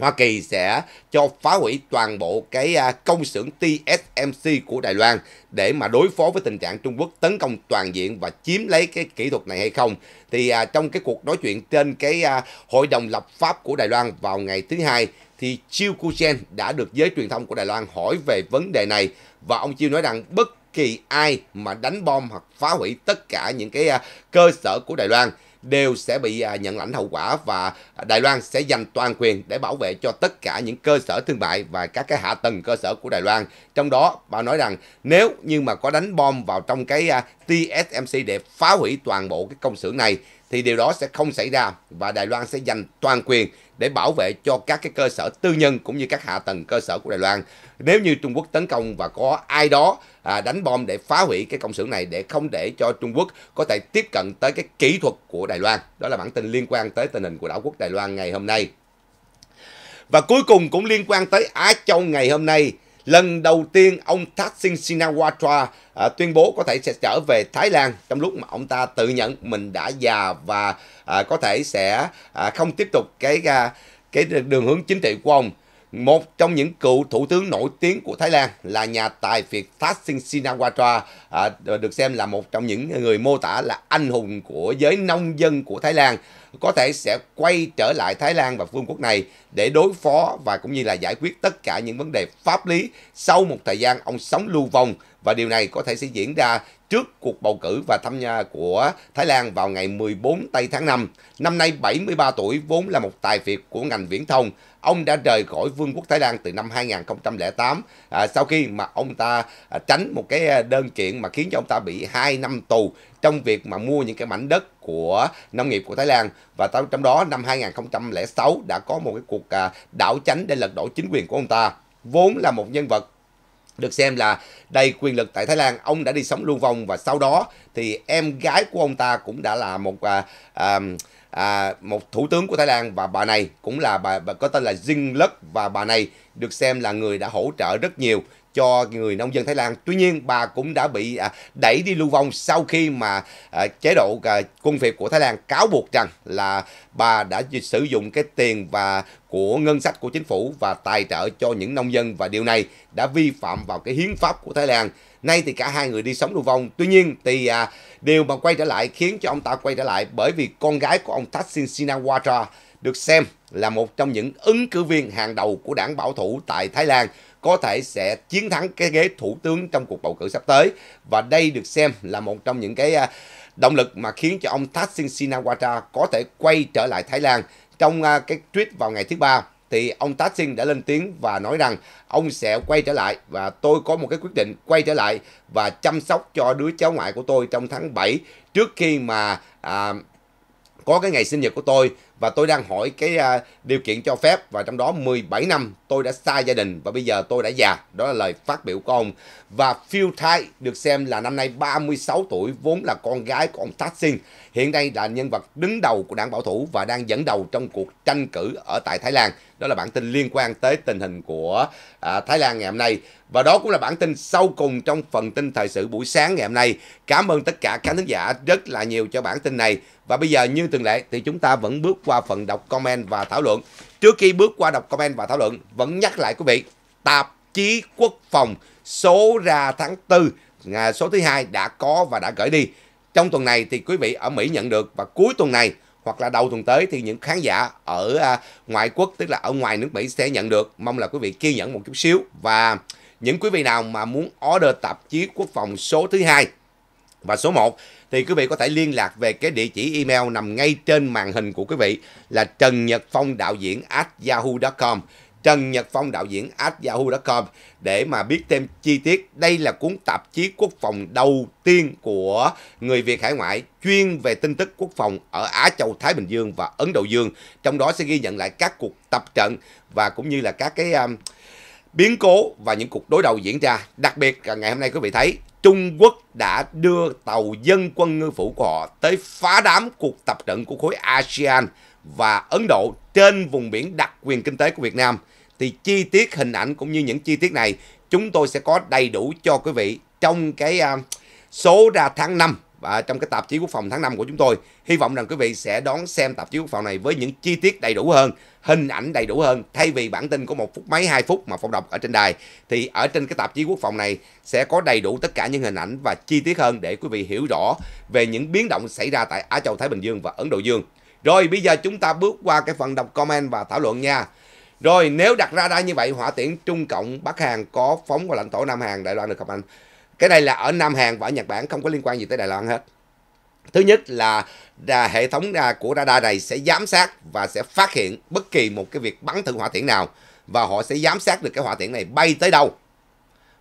Hoa Kỳ sẽ cho phá hủy toàn bộ cái à, công xưởng TSMC của Đài Loan để mà đối phó với tình trạng Trung Quốc tấn công toàn diện và chiếm lấy cái kỹ thuật này hay không. Thì à, trong cái cuộc nói chuyện trên cái à, hội đồng lập pháp của Đài Loan vào ngày thứ hai thì Chiêu Kuchen đã được giới truyền thông của Đài Loan hỏi về vấn đề này và ông Chiêu nói rằng bất kỳ ai mà đánh bom hoặc phá hủy tất cả những cái cơ sở của Đài Loan đều sẽ bị à, nhận lãnh hậu quả và Đài Loan sẽ dành toàn quyền để bảo vệ cho tất cả những cơ sở thương mại và các cái hạ tầng cơ sở của Đài Loan. Trong đó, bà nói rằng nếu như mà có đánh bom vào trong cái à, TSMC để phá hủy toàn bộ cái công xưởng này thì điều đó sẽ không xảy ra và Đài Loan sẽ dành toàn quyền để bảo vệ cho các cái cơ sở tư nhân cũng như các hạ tầng cơ sở của Đài Loan. Nếu như Trung Quốc tấn công và có ai đó à, đánh bom để phá hủy cái công xưởng này để không để cho Trung Quốc có thể tiếp cận tới cái kỹ thuật của Đài Loan. Đó là bản tin liên quan tới tình hình của đảo quốc Đài Loan ngày hôm nay. Và cuối cùng cũng liên quan tới Á Châu ngày hôm nay, lần đầu tiên ông Thaksin Shinawatra à, tuyên bố có thể sẽ trở về Thái Lan trong lúc mà ông ta tự nhận mình đã già và à, có thể sẽ à, không tiếp tục cái à, cái đường hướng chính trị của ông một trong những cựu thủ tướng nổi tiếng của Thái Lan là nhà tài phiệt Thaksin Shinawatra à, được xem là một trong những người mô tả là anh hùng của giới nông dân của Thái Lan có thể sẽ quay trở lại Thái Lan và vương quốc này để đối phó và cũng như là giải quyết tất cả những vấn đề pháp lý sau một thời gian ông sống lưu vong và điều này có thể sẽ diễn ra trước cuộc bầu cử và thăm nhà của Thái Lan vào ngày 14 tây tháng 5. Năm nay 73 tuổi vốn là một tài phiệt của ngành viễn thông Ông đã rời khỏi Vương quốc Thái Lan từ năm 2008 à, sau khi mà ông ta à, tránh một cái à, đơn kiện mà khiến cho ông ta bị 2 năm tù trong việc mà mua những cái mảnh đất của nông nghiệp của Thái Lan và trong đó năm 2006 đã có một cái cuộc à, đảo chánh để lật đổ chính quyền của ông ta. Vốn là một nhân vật được xem là đầy quyền lực tại Thái Lan, ông đã đi sống lưu vong và sau đó thì em gái của ông ta cũng đã là một à, à, à, một thủ tướng của Thái Lan và bà này cũng là bà, bà có tên là Dingluck và bà này được xem là người đã hỗ trợ rất nhiều cho người nông dân Thái Lan. Tuy nhiên bà cũng đã bị à, đẩy đi lưu vong sau khi mà à, chế độ à, quân phiệt của Thái Lan cáo buộc rằng là bà đã sử dụng cái tiền và của ngân sách của chính phủ và tài trợ cho những nông dân và điều này đã vi phạm vào cái hiến pháp của Thái Lan. Nay thì cả hai người đi sống lưu vong. Tuy nhiên thì à, Điều mà quay trở lại khiến cho ông ta quay trở lại bởi vì con gái của ông Thaksin Shinawatra được xem là một trong những ứng cử viên hàng đầu của đảng bảo thủ tại Thái Lan có thể sẽ chiến thắng cái ghế thủ tướng trong cuộc bầu cử sắp tới và đây được xem là một trong những cái à, động lực mà khiến cho ông Thaksin Shinawatra có thể quay trở lại Thái Lan trong à, cái tweet vào ngày thứ ba thì ông Taksin đã lên tiếng và nói rằng ông sẽ quay trở lại và tôi có một cái quyết định quay trở lại và chăm sóc cho đứa cháu ngoại của tôi trong tháng 7 trước khi mà à, có cái ngày sinh nhật của tôi và tôi đang hỏi cái à, điều kiện cho phép và trong đó 17 năm tôi đã xa gia đình và bây giờ tôi đã già. Đó là lời phát biểu của ông. Và Phil Thai được xem là năm nay 36 tuổi vốn là con gái của ông Taksin hiện nay là nhân vật đứng đầu của đảng bảo thủ và đang dẫn đầu trong cuộc tranh cử ở tại Thái Lan. Đó là bản tin liên quan tới tình hình của à, Thái Lan ngày hôm nay. Và đó cũng là bản tin sau cùng trong phần tin thời sự buổi sáng ngày hôm nay. Cảm ơn tất cả khán thính giả rất là nhiều cho bản tin này. Và bây giờ như thường lệ thì chúng ta vẫn bước qua phần đọc comment và thảo luận. Trước khi bước qua đọc comment và thảo luận, vẫn nhắc lại quý vị, tạp chí quốc phòng số ra tháng 4, số thứ hai đã có và đã gửi đi trong tuần này thì quý vị ở Mỹ nhận được và cuối tuần này hoặc là đầu tuần tới thì những khán giả ở à, ngoại quốc tức là ở ngoài nước Mỹ sẽ nhận được. Mong là quý vị kiên nhẫn một chút xíu và những quý vị nào mà muốn order tạp chí quốc phòng số thứ hai và số 1 thì quý vị có thể liên lạc về cái địa chỉ email nằm ngay trên màn hình của quý vị là trần nhật phong đạo diễn at yahoo.com Trần Nhật Phong đạo diễn at com để mà biết thêm chi tiết. Đây là cuốn tạp chí quốc phòng đầu tiên của người Việt hải ngoại chuyên về tin tức quốc phòng ở Á Châu Thái Bình Dương và Ấn Độ Dương. Trong đó sẽ ghi nhận lại các cuộc tập trận và cũng như là các cái um, biến cố và những cuộc đối đầu diễn ra. Đặc biệt là ngày hôm nay quý vị thấy Trung Quốc đã đưa tàu dân quân ngư phủ của họ tới phá đám cuộc tập trận của khối ASEAN và Ấn Độ trên vùng biển đặc quyền kinh tế của Việt Nam. Thì chi tiết hình ảnh cũng như những chi tiết này chúng tôi sẽ có đầy đủ cho quý vị trong cái à, số ra tháng 5 và trong cái tạp chí quốc phòng tháng 5 của chúng tôi. Hy vọng rằng quý vị sẽ đón xem tạp chí quốc phòng này với những chi tiết đầy đủ hơn, hình ảnh đầy đủ hơn thay vì bản tin có một phút mấy hai phút mà phong đọc ở trên đài thì ở trên cái tạp chí quốc phòng này sẽ có đầy đủ tất cả những hình ảnh và chi tiết hơn để quý vị hiểu rõ về những biến động xảy ra tại Á Châu Thái Bình Dương và Ấn Độ Dương rồi bây giờ chúng ta bước qua cái phần đọc comment và thảo luận nha. Rồi nếu đặt ra radar như vậy, hỏa tiễn Trung Cộng Bắc Hàn có phóng vào lãnh thổ Nam Hàn, Đài Loan được không anh? Cái này là ở Nam Hàn và ở Nhật Bản không có liên quan gì tới Đài Loan hết. Thứ nhất là hệ thống của radar này sẽ giám sát và sẽ phát hiện bất kỳ một cái việc bắn thử hỏa tiễn nào và họ sẽ giám sát được cái hỏa tiễn này bay tới đâu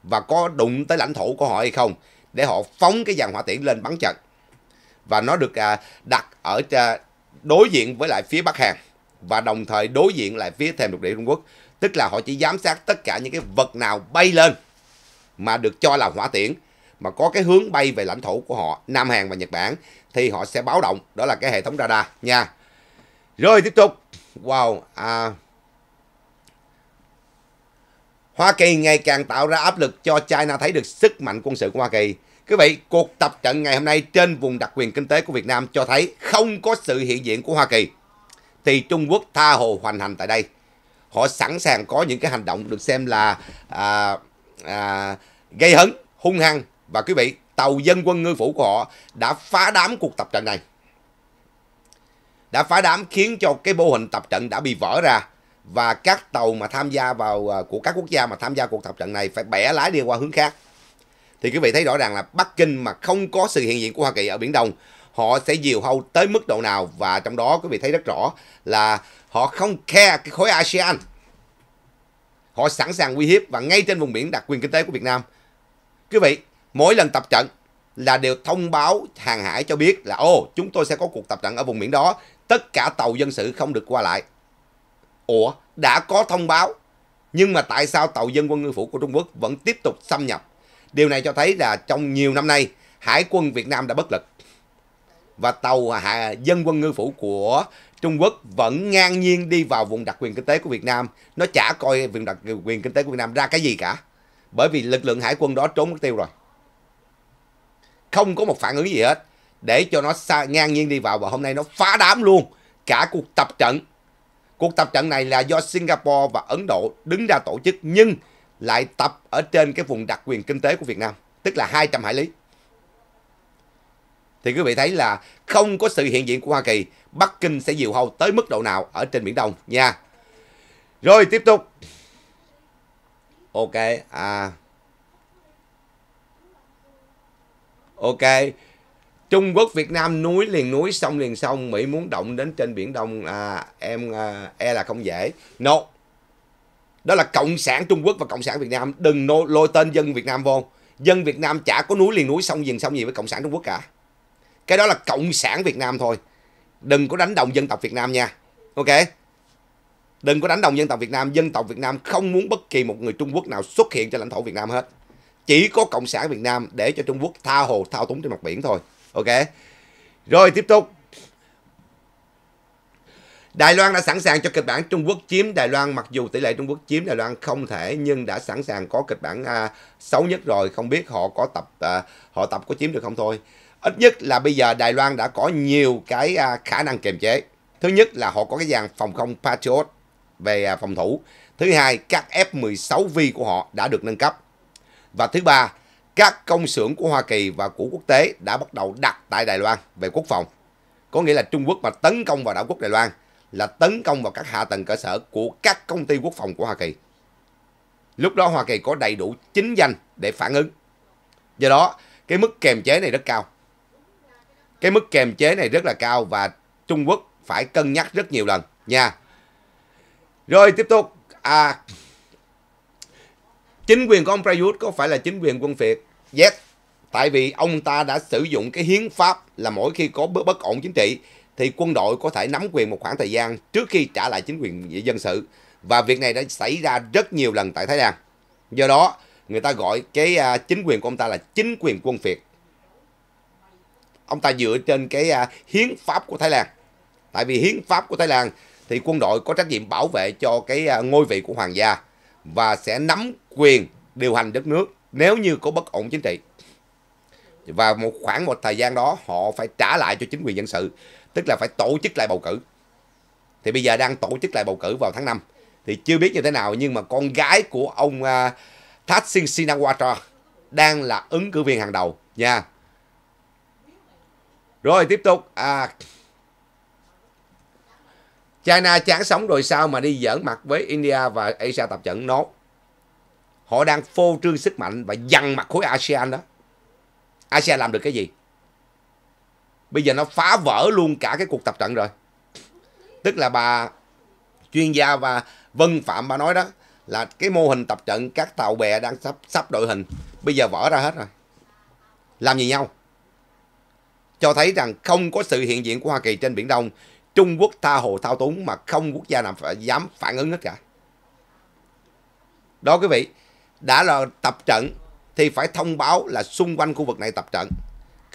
và có đụng tới lãnh thổ của họ hay không để họ phóng cái dàn hỏa tiễn lên bắn trận và nó được à, đặt ở à, đối diện với lại phía Bắc Hàn và đồng thời đối diện lại phía thềm lục địa Trung Quốc. Tức là họ chỉ giám sát tất cả những cái vật nào bay lên mà được cho là hỏa tiễn mà có cái hướng bay về lãnh thổ của họ Nam Hàn và Nhật Bản thì họ sẽ báo động đó là cái hệ thống radar nha. Rồi tiếp tục. Wow. À, Hoa Kỳ ngày càng tạo ra áp lực cho China thấy được sức mạnh quân sự của Hoa Kỳ. Quý vị, cuộc tập trận ngày hôm nay trên vùng đặc quyền kinh tế của Việt Nam cho thấy không có sự hiện diện của Hoa Kỳ thì Trung Quốc tha hồ hoành hành tại đây. Họ sẵn sàng có những cái hành động được xem là à, à, gây hấn, hung hăng và quý vị, tàu dân quân ngư phủ của họ đã phá đám cuộc tập trận này. Đã phá đám khiến cho cái mô hình tập trận đã bị vỡ ra và các tàu mà tham gia vào à, của các quốc gia mà tham gia cuộc tập trận này phải bẻ lái đi qua hướng khác thì quý vị thấy rõ ràng là Bắc Kinh mà không có sự hiện diện của Hoa Kỳ ở Biển Đông họ sẽ diều hâu tới mức độ nào và trong đó quý vị thấy rất rõ là họ không care cái khối ASEAN họ sẵn sàng uy hiếp và ngay trên vùng biển đặc quyền kinh tế của Việt Nam quý vị mỗi lần tập trận là đều thông báo hàng hải cho biết là ô chúng tôi sẽ có cuộc tập trận ở vùng biển đó tất cả tàu dân sự không được qua lại ủa đã có thông báo nhưng mà tại sao tàu dân quân ngư phủ của Trung Quốc vẫn tiếp tục xâm nhập Điều này cho thấy là trong nhiều năm nay, Hải quân Việt Nam đã bất lực. Và tàu dân quân ngư phủ của Trung Quốc vẫn ngang nhiên đi vào vùng đặc quyền kinh tế của Việt Nam. Nó chả coi vùng đặc quyền kinh tế của Việt Nam ra cái gì cả. Bởi vì lực lượng hải quân đó trốn mất tiêu rồi. Không có một phản ứng gì hết. Để cho nó xa, ngang nhiên đi vào và hôm nay nó phá đám luôn cả cuộc tập trận. Cuộc tập trận này là do Singapore và Ấn Độ đứng ra tổ chức nhưng lại tập ở trên cái vùng đặc quyền kinh tế của Việt Nam, tức là 200 hải lý. Thì quý vị thấy là không có sự hiện diện của Hoa Kỳ, Bắc Kinh sẽ diều hâu tới mức độ nào ở trên Biển Đông nha. Rồi tiếp tục. Ok, à... Ok, Trung Quốc Việt Nam núi liền núi sông liền sông Mỹ muốn động đến trên biển Đông à, em à, e là không dễ. No, đó là cộng sản trung quốc và cộng sản việt nam đừng nô, lôi tên dân việt nam vô dân việt nam chả có núi liền núi sông liền sông gì với cộng sản trung quốc cả cái đó là cộng sản việt nam thôi đừng có đánh đồng dân tộc việt nam nha ok đừng có đánh đồng dân tộc việt nam dân tộc việt nam không muốn bất kỳ một người trung quốc nào xuất hiện trên lãnh thổ việt nam hết chỉ có cộng sản việt nam để cho trung quốc tha hồ thao túng trên mặt biển thôi ok rồi tiếp tục Đài Loan đã sẵn sàng cho kịch bản Trung Quốc chiếm Đài Loan mặc dù tỷ lệ Trung Quốc chiếm Đài Loan không thể nhưng đã sẵn sàng có kịch bản à, xấu nhất rồi không biết họ có tập à, họ tập có chiếm được không thôi ít nhất là bây giờ Đài Loan đã có nhiều cái à, khả năng kiềm chế thứ nhất là họ có cái dàn phòng không Patriot về à, phòng thủ thứ hai các F-16V của họ đã được nâng cấp và thứ ba các công xưởng của Hoa Kỳ và của quốc tế đã bắt đầu đặt tại Đài Loan về quốc phòng có nghĩa là Trung Quốc mà tấn công vào đảo quốc Đài Loan là tấn công vào các hạ tầng cơ sở của các công ty quốc phòng của Hoa Kỳ. Lúc đó Hoa Kỳ có đầy đủ chính danh để phản ứng. Do đó, cái mức kềm chế này rất cao. Cái mức kềm chế này rất là cao và Trung Quốc phải cân nhắc rất nhiều lần nha. Rồi tiếp tục à chính quyền của ông Prayuth có phải là chính quyền quân phiệt? Yes. Tại vì ông ta đã sử dụng cái hiến pháp là mỗi khi có bất ổn chính trị thì quân đội có thể nắm quyền một khoảng thời gian trước khi trả lại chính quyền dân sự. Và việc này đã xảy ra rất nhiều lần tại Thái Lan. Do đó, người ta gọi cái à, chính quyền của ông ta là chính quyền quân phiệt. Ông ta dựa trên cái à, hiến pháp của Thái Lan. Tại vì hiến pháp của Thái Lan thì quân đội có trách nhiệm bảo vệ cho cái à, ngôi vị của hoàng gia và sẽ nắm quyền điều hành đất nước nếu như có bất ổn chính trị. Và một khoảng một thời gian đó họ phải trả lại cho chính quyền dân sự tức là phải tổ chức lại bầu cử thì bây giờ đang tổ chức lại bầu cử vào tháng 5 thì chưa biết như thế nào nhưng mà con gái của ông uh, à, Thaksin Shinawatra đang là ứng cử viên hàng đầu nha rồi tiếp tục à, China chán sống rồi sao mà đi giỡn mặt với India và Asia tập trận nó no. họ đang phô trương sức mạnh và dằn mặt khối ASEAN đó ASEAN làm được cái gì bây giờ nó phá vỡ luôn cả cái cuộc tập trận rồi tức là bà chuyên gia và vân phạm bà nói đó là cái mô hình tập trận các tàu bè đang sắp sắp đội hình bây giờ vỡ ra hết rồi làm gì nhau cho thấy rằng không có sự hiện diện của Hoa Kỳ trên Biển Đông Trung Quốc tha hồ thao túng mà không quốc gia nào phải dám phản ứng hết cả đó quý vị đã là tập trận thì phải thông báo là xung quanh khu vực này tập trận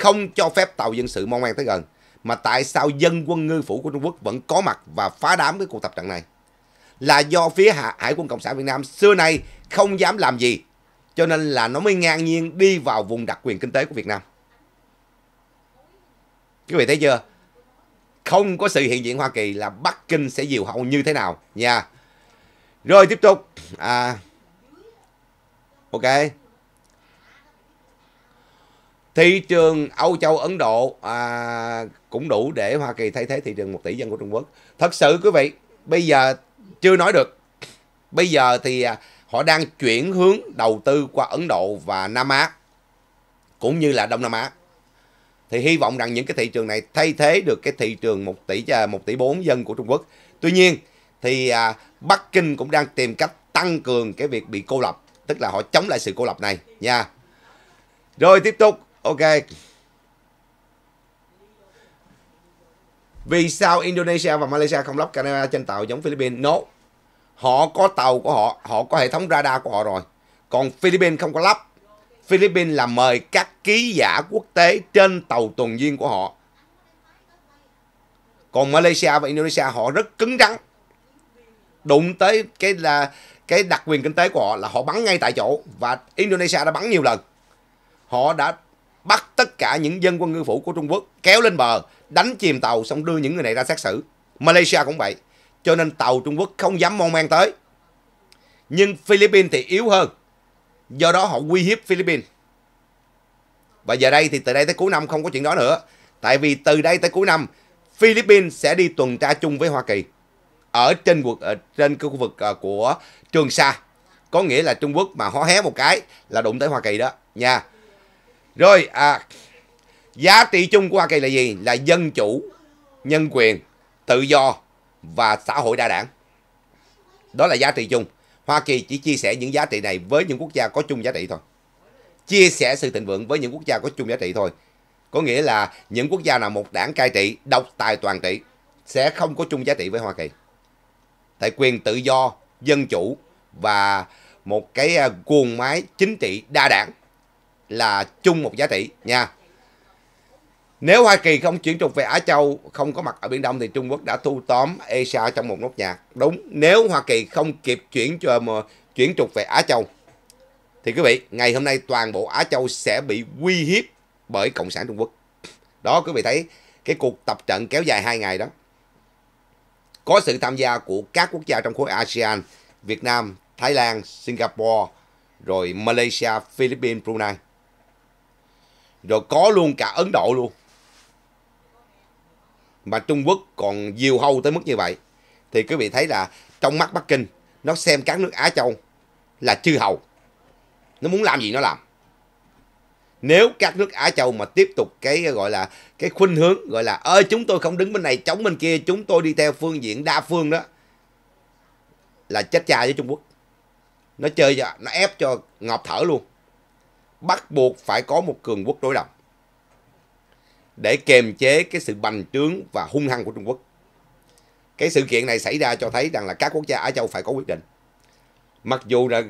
không cho phép tàu dân sự mong man tới gần mà tại sao dân quân ngư phủ của Trung Quốc vẫn có mặt và phá đám cái cuộc tập trận này là do phía hải quân cộng sản Việt Nam xưa nay không dám làm gì cho nên là nó mới ngang nhiên đi vào vùng đặc quyền kinh tế của Việt Nam quý vị thấy chưa không có sự hiện diện Hoa Kỳ là Bắc Kinh sẽ diều hậu như thế nào nha rồi tiếp tục à ok thị trường Âu Châu Ấn Độ à, cũng đủ để Hoa Kỳ thay thế thị trường 1 tỷ dân của Trung Quốc thật sự quý vị bây giờ chưa nói được bây giờ thì à, họ đang chuyển hướng đầu tư qua Ấn Độ và Nam Á cũng như là Đông Nam Á thì hy vọng rằng những cái thị trường này thay thế được cái thị trường 1 tỷ 1 à, tỷ 4 dân của Trung Quốc tuy nhiên thì à, Bắc Kinh cũng đang tìm cách tăng cường cái việc bị cô lập tức là họ chống lại sự cô lập này nha rồi tiếp tục Ok. Vì sao Indonesia và Malaysia không lắp camera trên tàu giống Philippines? No. Họ có tàu của họ, họ có hệ thống radar của họ rồi. Còn Philippines không có lắp. Philippines là mời các ký giả quốc tế trên tàu tuần duyên của họ. Còn Malaysia và Indonesia họ rất cứng rắn. Đụng tới cái là cái đặc quyền kinh tế của họ là họ bắn ngay tại chỗ và Indonesia đã bắn nhiều lần. Họ đã bắt tất cả những dân quân ngư phủ của Trung Quốc kéo lên bờ, đánh chìm tàu xong đưa những người này ra xét xử. Malaysia cũng vậy. Cho nên tàu Trung Quốc không dám mong mang tới. Nhưng Philippines thì yếu hơn. Do đó họ uy hiếp Philippines. Và giờ đây thì từ đây tới cuối năm không có chuyện đó nữa. Tại vì từ đây tới cuối năm, Philippines sẽ đi tuần tra chung với Hoa Kỳ ở trên vực ở ờ, trên cái khu vực ờ, của Trường Sa. Có nghĩa là Trung Quốc mà hó hé một cái là đụng tới Hoa Kỳ đó nha. Rồi à, giá trị chung của Hoa Kỳ là gì? Là dân chủ, nhân quyền, tự do và xã hội đa đảng. Đó là giá trị chung. Hoa Kỳ chỉ chia sẻ những giá trị này với những quốc gia có chung giá trị thôi. Chia sẻ sự thịnh vượng với những quốc gia có chung giá trị thôi. Có nghĩa là những quốc gia nào một đảng cai trị, độc tài toàn trị sẽ không có chung giá trị với Hoa Kỳ. Tại quyền tự do, dân chủ và một cái cuồng à, máy chính trị đa đảng là chung một giá trị nha. Nếu Hoa Kỳ không chuyển trục về Á Châu, không có mặt ở Biển Đông thì Trung Quốc đã thu tóm Asia trong một nốt nhạc. Đúng, nếu Hoa Kỳ không kịp chuyển cho chuyển trục về Á Châu thì quý vị, ngày hôm nay toàn bộ Á Châu sẽ bị uy hiếp bởi Cộng sản Trung Quốc. Đó quý vị thấy cái cuộc tập trận kéo dài 2 ngày đó. Có sự tham gia của các quốc gia trong khối ASEAN, Việt Nam, Thái Lan, Singapore, rồi Malaysia, Philippines, Brunei rồi có luôn cả Ấn Độ luôn mà Trung Quốc còn diều hâu tới mức như vậy thì quý vị thấy là trong mắt Bắc Kinh nó xem các nước Á Châu là chư hầu nó muốn làm gì nó làm nếu các nước Á Châu mà tiếp tục cái gọi là cái khuynh hướng gọi là ơi chúng tôi không đứng bên này chống bên kia chúng tôi đi theo phương diện đa phương đó là chết cha với Trung Quốc nó chơi cho nó ép cho ngọt thở luôn bắt buộc phải có một cường quốc đối đầu để kiềm chế cái sự bành trướng và hung hăng của Trung Quốc. Cái sự kiện này xảy ra cho thấy rằng là các quốc gia Á Châu phải có quyết định. Mặc dù là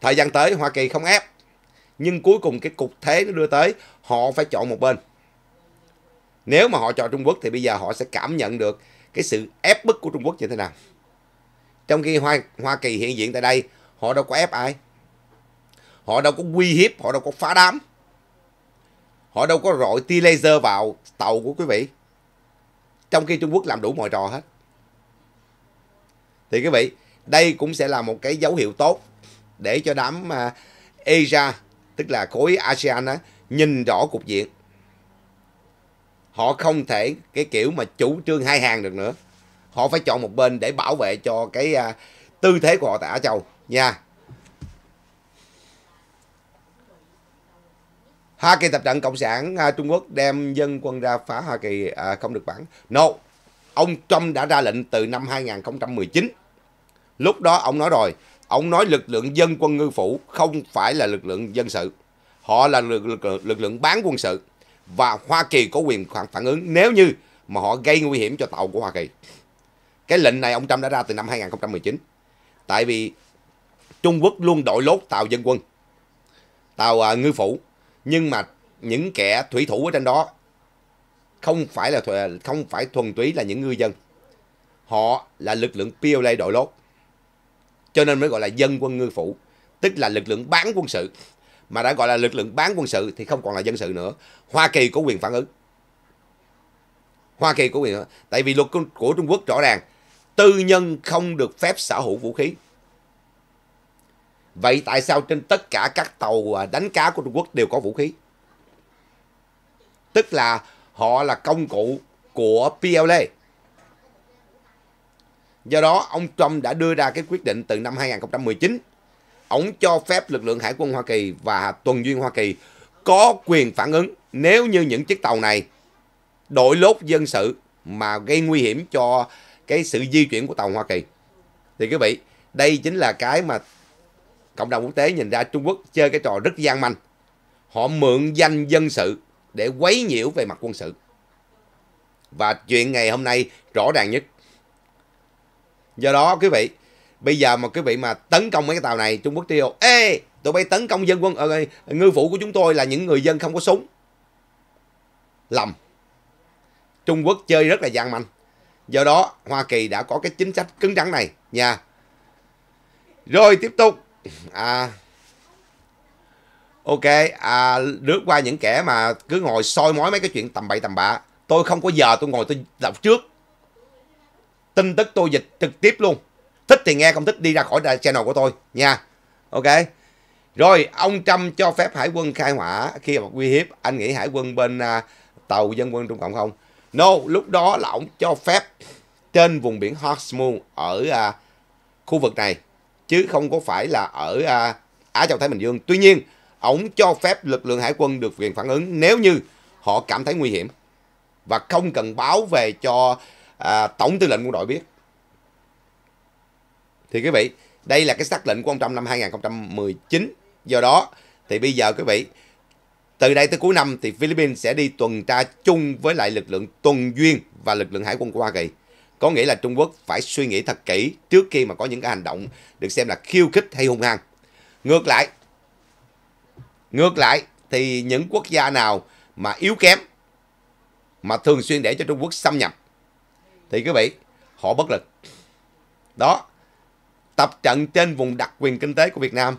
thời gian tới Hoa Kỳ không ép, nhưng cuối cùng cái cục thế nó đưa tới họ phải chọn một bên. Nếu mà họ chọn Trung Quốc thì bây giờ họ sẽ cảm nhận được cái sự ép bức của Trung Quốc như thế nào. Trong khi Hoa, Hoa Kỳ hiện diện tại đây, họ đâu có ép ai. Họ đâu có uy hiếp, họ đâu có phá đám. Họ đâu có rọi tia laser vào tàu của quý vị. Trong khi Trung Quốc làm đủ mọi trò hết. Thì quý vị, đây cũng sẽ là một cái dấu hiệu tốt để cho đám à, Asia, tức là khối ASEAN đó, nhìn rõ cục diện. Họ không thể cái kiểu mà chủ trương hai hàng được nữa. Họ phải chọn một bên để bảo vệ cho cái à, tư thế của họ tại Á Châu nha. Hoa Kỳ tập trận Cộng sản à, Trung Quốc đem dân quân ra phá Hoa Kỳ à, không được bản. No, ông Trump đã ra lệnh từ năm 2019. Lúc đó ông nói rồi, ông nói lực lượng dân quân ngư phủ không phải là lực lượng dân sự. Họ là lực, lực, lực, lượng bán quân sự. Và Hoa Kỳ có quyền phản ứng nếu như mà họ gây nguy hiểm cho tàu của Hoa Kỳ. Cái lệnh này ông Trump đã ra từ năm 2019. Tại vì Trung Quốc luôn đội lốt tàu dân quân, tàu à, ngư phủ nhưng mà những kẻ thủy thủ ở trên đó không phải là không phải thuần túy là những ngư dân họ là lực lượng PLA đội lốt cho nên mới gọi là dân quân ngư phủ tức là lực lượng bán quân sự mà đã gọi là lực lượng bán quân sự thì không còn là dân sự nữa Hoa Kỳ có quyền phản ứng Hoa Kỳ có quyền tại vì luật của Trung Quốc rõ ràng tư nhân không được phép sở hữu vũ khí Vậy tại sao trên tất cả các tàu à, đánh cá của Trung Quốc đều có vũ khí? Tức là họ là công cụ của PLA. Do đó, ông Trump đã đưa ra cái quyết định từ năm 2019. Ông cho phép lực lượng Hải quân Hoa Kỳ và Tuần duyên Hoa Kỳ có quyền phản ứng nếu như những chiếc tàu này đội lốt dân sự mà gây nguy hiểm cho cái sự di chuyển của tàu Hoa Kỳ. Thì quý vị, đây chính là cái mà cộng đồng quốc tế nhìn ra Trung Quốc chơi cái trò rất gian manh. Họ mượn danh dân sự để quấy nhiễu về mặt quân sự. Và chuyện ngày hôm nay rõ ràng nhất. Do đó quý vị, bây giờ mà quý vị mà tấn công mấy cái tàu này, Trung Quốc tiêu, ê, tụi bay tấn công dân quân, ơi, ờ, ngư phụ của chúng tôi là những người dân không có súng. Lầm. Trung Quốc chơi rất là gian manh. Do đó, Hoa Kỳ đã có cái chính sách cứng rắn này nha. Rồi tiếp tục à, ok à, lướt qua những kẻ mà cứ ngồi soi mói mấy cái chuyện tầm bậy tầm bạ tôi không có giờ tôi ngồi tôi đọc trước tin tức tôi dịch trực tiếp luôn thích thì nghe không thích đi ra khỏi channel của tôi nha ok rồi ông trump cho phép hải quân khai hỏa khi mà uy hiếp anh nghĩ hải quân bên à, tàu dân quân trung cộng không no lúc đó là ông cho phép trên vùng biển Hormuz ở à, khu vực này chứ không có phải là ở à, Á Châu Thái Bình Dương. Tuy nhiên, ổng cho phép lực lượng hải quân được quyền phản ứng nếu như họ cảm thấy nguy hiểm và không cần báo về cho à, Tổng tư lệnh quân đội biết. Thì quý vị, đây là cái xác lệnh của ông Trump năm 2019. Do đó, thì bây giờ quý vị, từ đây tới cuối năm thì Philippines sẽ đi tuần tra chung với lại lực lượng tuần duyên và lực lượng hải quân của Hoa Kỳ. Có nghĩa là Trung Quốc phải suy nghĩ thật kỹ trước khi mà có những cái hành động được xem là khiêu khích hay hung hăng. Ngược lại, ngược lại thì những quốc gia nào mà yếu kém mà thường xuyên để cho Trung Quốc xâm nhập thì quý vị, họ bất lực. Đó, tập trận trên vùng đặc quyền kinh tế của Việt Nam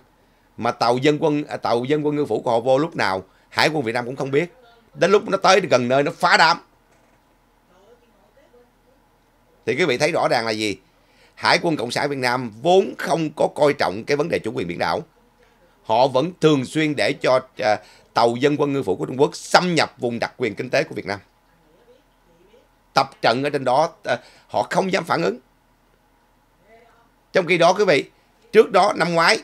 mà tàu dân quân à, tàu dân quân ngư phủ của họ vô lúc nào hải quân Việt Nam cũng không biết đến lúc nó tới gần nơi nó phá đám thì quý vị thấy rõ ràng là gì? Hải quân Cộng sản Việt Nam vốn không có coi trọng cái vấn đề chủ quyền biển đảo. Họ vẫn thường xuyên để cho à, tàu dân quân ngư phủ của Trung Quốc xâm nhập vùng đặc quyền kinh tế của Việt Nam. Tập trận ở trên đó à, họ không dám phản ứng. Trong khi đó quý vị, trước đó năm ngoái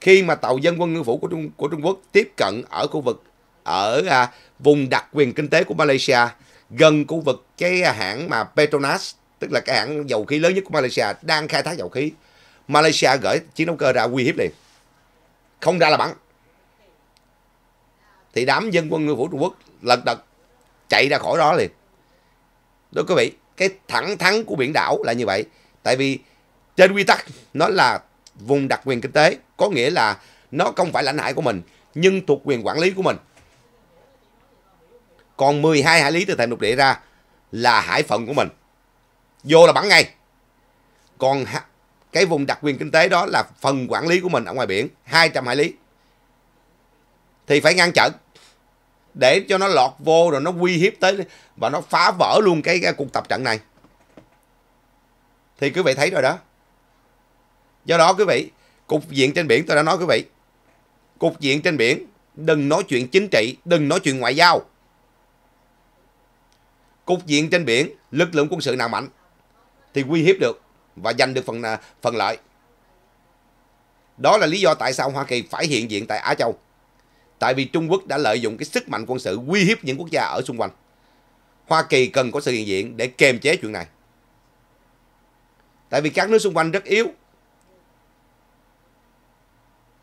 khi mà tàu dân quân ngư phủ của Trung, của Trung Quốc tiếp cận ở khu vực ở à, vùng đặc quyền kinh tế của Malaysia gần khu vực cái hãng mà Petronas tức là cái hãng dầu khí lớn nhất của Malaysia đang khai thác dầu khí Malaysia gửi chiến đấu cơ ra uy hiếp liền không ra là bắn thì đám dân quân người phủ Trung Quốc lật đật chạy ra khỏi đó liền đó quý vị cái thẳng thắng của biển đảo là như vậy tại vì trên quy tắc nó là vùng đặc quyền kinh tế có nghĩa là nó không phải lãnh hải của mình nhưng thuộc quyền quản lý của mình còn 12 hải lý từ thềm lục địa ra là hải phận của mình vô là bắn ngay còn cái vùng đặc quyền kinh tế đó là phần quản lý của mình ở ngoài biển 200 hải lý thì phải ngăn chặn để cho nó lọt vô rồi nó uy hiếp tới và nó phá vỡ luôn cái, cái cuộc tập trận này thì quý vị thấy rồi đó do đó quý vị cục diện trên biển tôi đã nói quý vị cục diện trên biển đừng nói chuyện chính trị đừng nói chuyện ngoại giao cục diện trên biển lực lượng quân sự nào mạnh thì uy hiếp được và giành được phần à, phần lợi. Đó là lý do tại sao Hoa Kỳ phải hiện diện tại Á Châu. Tại vì Trung Quốc đã lợi dụng cái sức mạnh quân sự uy hiếp những quốc gia ở xung quanh. Hoa Kỳ cần có sự hiện diện để kiềm chế chuyện này. Tại vì các nước xung quanh rất yếu.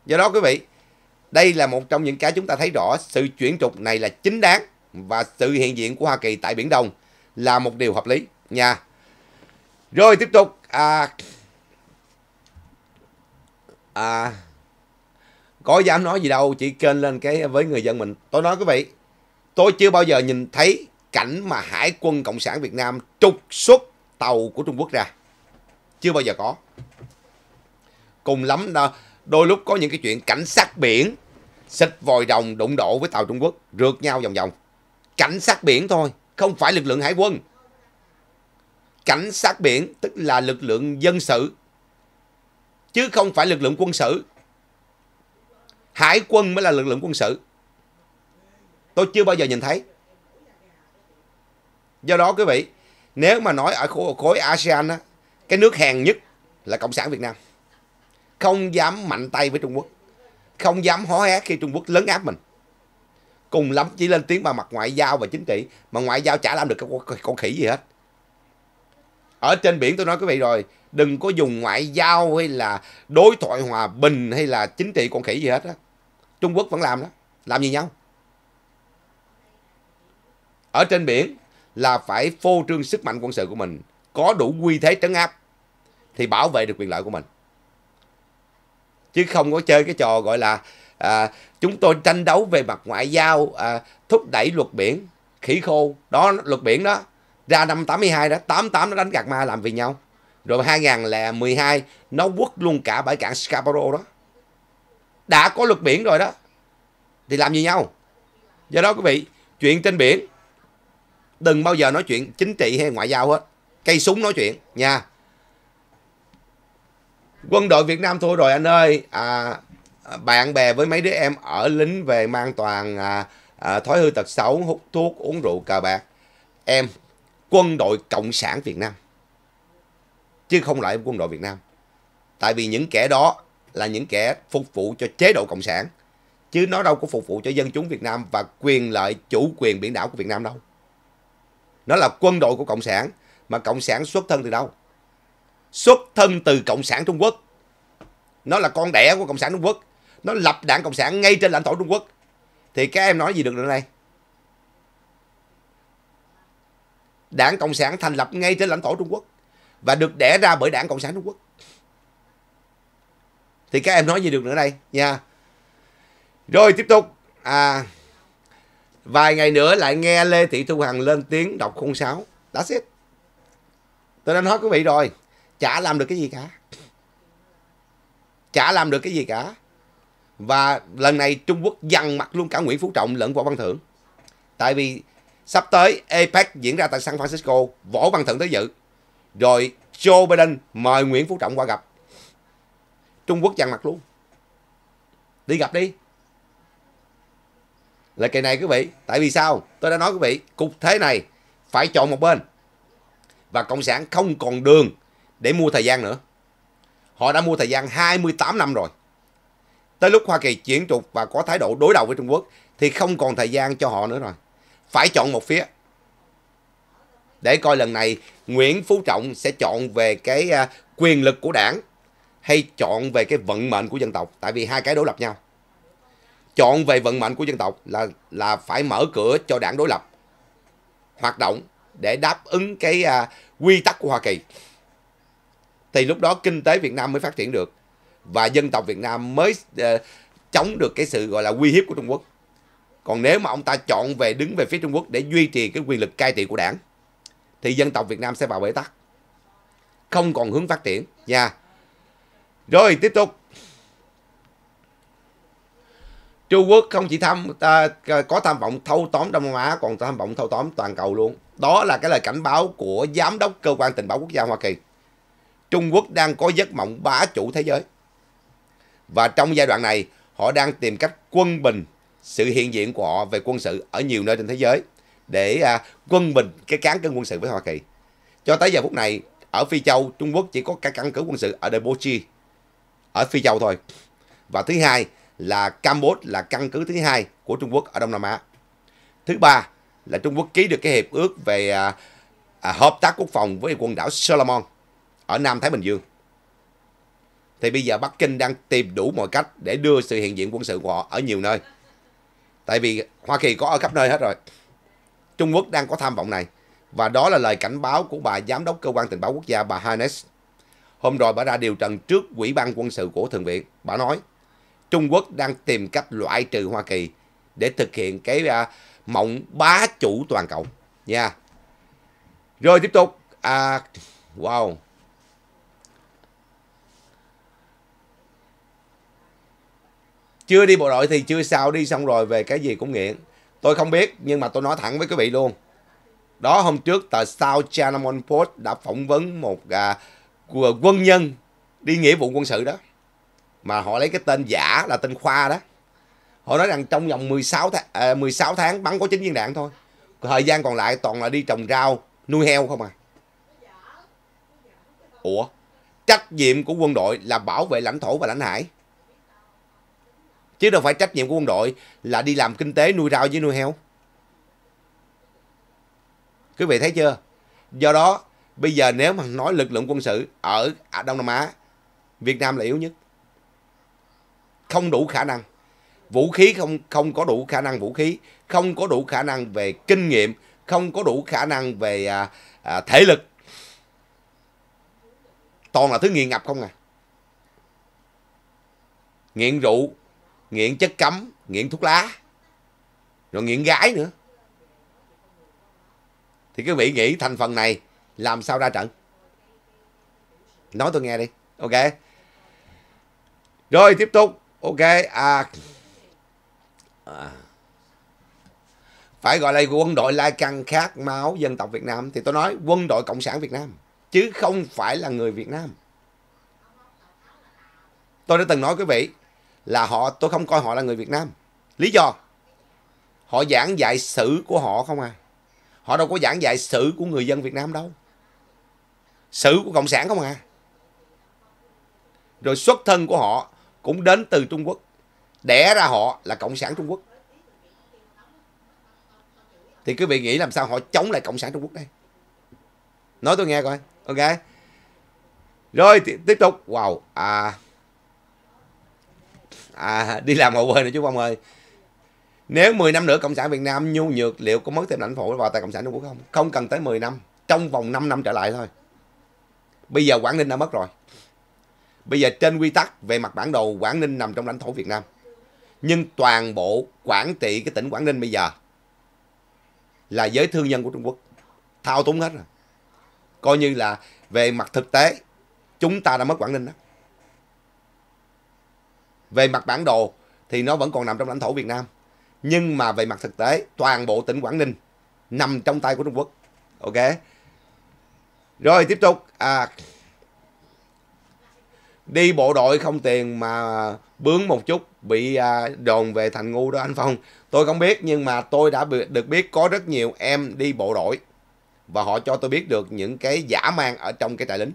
Do đó quý vị, đây là một trong những cái chúng ta thấy rõ sự chuyển trục này là chính đáng và sự hiện diện của Hoa Kỳ tại Biển Đông là một điều hợp lý nha. Rồi tiếp tục à, à, có dám nói gì đâu chỉ kênh lên cái với người dân mình tôi nói quý vị tôi chưa bao giờ nhìn thấy cảnh mà hải quân cộng sản việt nam trục xuất tàu của trung quốc ra chưa bao giờ có cùng lắm đó, đôi lúc có những cái chuyện cảnh sát biển xịt vòi rồng đụng độ với tàu trung quốc rượt nhau vòng vòng cảnh sát biển thôi không phải lực lượng hải quân cảnh sát biển tức là lực lượng dân sự chứ không phải lực lượng quân sự hải quân mới là lực lượng quân sự tôi chưa bao giờ nhìn thấy do đó quý vị nếu mà nói ở khối asean á, cái nước hèn nhất là cộng sản việt nam không dám mạnh tay với trung quốc không dám hó hé khi trung quốc lớn áp mình cùng lắm chỉ lên tiếng mà mặt ngoại giao và chính trị mà ngoại giao chả làm được con khỉ gì hết ở trên biển tôi nói quý vị rồi đừng có dùng ngoại giao hay là đối thoại hòa bình hay là chính trị con khỉ gì hết á trung quốc vẫn làm đó làm gì nhau ở trên biển là phải phô trương sức mạnh quân sự của mình có đủ quy thế trấn áp thì bảo vệ được quyền lợi của mình chứ không có chơi cái trò gọi là à, chúng tôi tranh đấu về mặt ngoại giao à, thúc đẩy luật biển khỉ khô đó luật biển đó ra năm 82 đó 88 nó đánh gạt ma làm vì nhau rồi 2012 nó quất luôn cả bãi cảng Scarborough đó đã có luật biển rồi đó thì làm gì nhau do đó quý vị chuyện trên biển đừng bao giờ nói chuyện chính trị hay ngoại giao hết cây súng nói chuyện nha quân đội Việt Nam thôi rồi anh ơi à, bạn bè với mấy đứa em ở lính về mang toàn à, à, thói hư tật xấu hút thuốc uống rượu cờ bạc em quân đội Cộng sản Việt Nam. Chứ không lại quân đội Việt Nam. Tại vì những kẻ đó là những kẻ phục vụ cho chế độ Cộng sản. Chứ nó đâu có phục vụ cho dân chúng Việt Nam và quyền lợi chủ quyền biển đảo của Việt Nam đâu. Nó là quân đội của Cộng sản. Mà Cộng sản xuất thân từ đâu? Xuất thân từ Cộng sản Trung Quốc. Nó là con đẻ của Cộng sản Trung Quốc. Nó lập đảng Cộng sản ngay trên lãnh thổ Trung Quốc. Thì các em nói gì được nữa đây? Đảng Cộng sản thành lập ngay trên lãnh thổ Trung Quốc và được đẻ ra bởi Đảng Cộng sản Trung Quốc. Thì các em nói gì được nữa đây nha. Rồi tiếp tục à vài ngày nữa lại nghe Lê Thị Thu Hằng lên tiếng đọc khung sáo. đã it. Tôi đã nói quý vị rồi, chả làm được cái gì cả. Chả làm được cái gì cả. Và lần này Trung Quốc dằn mặt luôn cả Nguyễn Phú Trọng lẫn Võ Văn Thưởng. Tại vì Sắp tới APEC diễn ra tại San Francisco, Võ Văn Thưởng tới dự. Rồi Joe Biden mời Nguyễn Phú Trọng qua gặp. Trung Quốc dằn mặt luôn. Đi gặp đi. Là kỳ này quý vị, tại vì sao? Tôi đã nói quý vị, cục thế này phải chọn một bên. Và Cộng sản không còn đường để mua thời gian nữa. Họ đã mua thời gian 28 năm rồi. Tới lúc Hoa Kỳ chuyển trục và có thái độ đối đầu với Trung Quốc thì không còn thời gian cho họ nữa rồi phải chọn một phía để coi lần này Nguyễn Phú Trọng sẽ chọn về cái à, quyền lực của đảng hay chọn về cái vận mệnh của dân tộc tại vì hai cái đối lập nhau chọn về vận mệnh của dân tộc là là phải mở cửa cho đảng đối lập hoạt động để đáp ứng cái à, quy tắc của Hoa Kỳ thì lúc đó kinh tế Việt Nam mới phát triển được và dân tộc Việt Nam mới à, chống được cái sự gọi là uy hiếp của Trung Quốc còn nếu mà ông ta chọn về đứng về phía Trung Quốc để duy trì cái quyền lực cai trị của đảng, thì dân tộc Việt Nam sẽ vào bế tắc. Không còn hướng phát triển nha. Rồi tiếp tục. Trung Quốc không chỉ tham uh, có tham vọng thâu tóm Đông Nam Á còn tham vọng thâu tóm toàn cầu luôn. Đó là cái lời cảnh báo của giám đốc cơ quan tình báo quốc gia Hoa Kỳ. Trung Quốc đang có giấc mộng bá chủ thế giới. Và trong giai đoạn này, họ đang tìm cách quân bình sự hiện diện của họ về quân sự ở nhiều nơi trên thế giới để à, quân mình cái cán cân quân sự với Hoa Kỳ. Cho tới giờ phút này, ở Phi Châu, Trung Quốc chỉ có cái căn cứ quân sự ở Debochi, ở Phi Châu thôi. Và thứ hai là Campuchia là căn cứ thứ hai của Trung Quốc ở Đông Nam Á. Thứ ba là Trung Quốc ký được cái hiệp ước về à, à, hợp tác quốc phòng với quần đảo Solomon ở Nam Thái Bình Dương. Thì bây giờ Bắc Kinh đang tìm đủ mọi cách để đưa sự hiện diện quân sự của họ ở nhiều nơi. Tại vì Hoa Kỳ có ở khắp nơi hết rồi. Trung Quốc đang có tham vọng này. Và đó là lời cảnh báo của bà Giám đốc Cơ quan Tình báo Quốc gia bà Hannes. Hôm rồi bà ra điều trần trước Ủy ban quân sự của Thượng viện. Bà nói Trung Quốc đang tìm cách loại trừ Hoa Kỳ để thực hiện cái uh, mộng bá chủ toàn cầu. Nha. Yeah. Rồi tiếp tục. À, wow. chưa đi bộ đội thì chưa sao đi xong rồi về cái gì cũng nghiện tôi không biết nhưng mà tôi nói thẳng với quý vị luôn đó hôm trước tờ South China One Post đã phỏng vấn một à, quân nhân đi nghĩa vụ quân sự đó mà họ lấy cái tên giả là tên Khoa đó họ nói rằng trong vòng 16 tháng à, 16 tháng bắn có 9 viên đạn thôi thời gian còn lại toàn là đi trồng rau nuôi heo không à ủa trách nhiệm của quân đội là bảo vệ lãnh thổ và lãnh hải chứ đâu phải trách nhiệm của quân đội là đi làm kinh tế nuôi rau với nuôi heo quý vị thấy chưa do đó bây giờ nếu mà nói lực lượng quân sự ở đông nam á việt nam là yếu nhất không đủ khả năng vũ khí không không có đủ khả năng vũ khí không có đủ khả năng về kinh nghiệm không có đủ khả năng về à, à, thể lực toàn là thứ nghiện ngập không à nghiện rượu nghiện chất cấm nghiện thuốc lá rồi nghiện gái nữa thì quý vị nghĩ thành phần này làm sao ra trận nói tôi nghe đi ok rồi tiếp tục ok à, à phải gọi là quân đội lai căng khác máu dân tộc Việt Nam thì tôi nói quân đội cộng sản Việt Nam chứ không phải là người Việt Nam tôi đã từng nói quý vị là họ tôi không coi họ là người Việt Nam. Lý do họ giảng dạy sử của họ không à. Họ đâu có giảng dạy sử của người dân Việt Nam đâu. Sử của cộng sản không à. Rồi xuất thân của họ cũng đến từ Trung Quốc. Đẻ ra họ là cộng sản Trung Quốc. Thì quý vị nghĩ làm sao họ chống lại cộng sản Trung Quốc đây? Nói tôi nghe coi, ok? Rồi tiếp tục. Wow, à à, đi làm hậu quê nữa chú Phong ơi nếu 10 năm nữa cộng sản Việt Nam nhu nhược liệu có mất thêm lãnh thổ vào tay cộng sản Trung Quốc không không cần tới 10 năm trong vòng 5 năm trở lại thôi bây giờ Quảng Ninh đã mất rồi bây giờ trên quy tắc về mặt bản đồ Quảng Ninh nằm trong lãnh thổ Việt Nam nhưng toàn bộ quản trị cái tỉnh Quảng Ninh bây giờ là giới thương nhân của Trung Quốc thao túng hết rồi coi như là về mặt thực tế chúng ta đã mất Quảng Ninh đó về mặt bản đồ thì nó vẫn còn nằm trong lãnh thổ Việt Nam nhưng mà về mặt thực tế toàn bộ tỉnh Quảng Ninh nằm trong tay của Trung Quốc ok rồi tiếp tục à, đi bộ đội không tiền mà bướng một chút bị à, đồn về thành ngu đó anh Phong tôi không biết nhưng mà tôi đã được biết có rất nhiều em đi bộ đội và họ cho tôi biết được những cái giả mang ở trong cái trại lính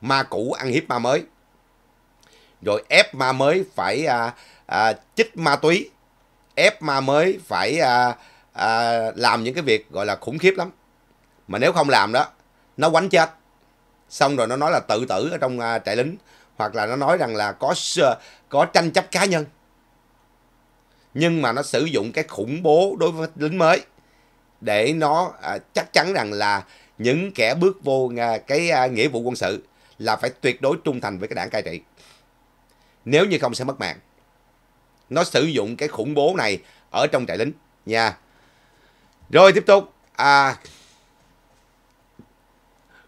ma cũ ăn hiếp ma mới rồi ép ma mới phải à, à, chích ma túy ép ma mới phải à, à, làm những cái việc gọi là khủng khiếp lắm mà nếu không làm đó nó quánh chết xong rồi nó nói là tự tử ở trong à, trại lính hoặc là nó nói rằng là có có tranh chấp cá nhân nhưng mà nó sử dụng cái khủng bố đối với lính mới để nó à, chắc chắn rằng là những kẻ bước vô à, cái à, nghĩa vụ quân sự là phải tuyệt đối trung thành với cái đảng cai trị nếu như không sẽ mất mạng. Nó sử dụng cái khủng bố này ở trong trại lính nha. Rồi tiếp tục. À,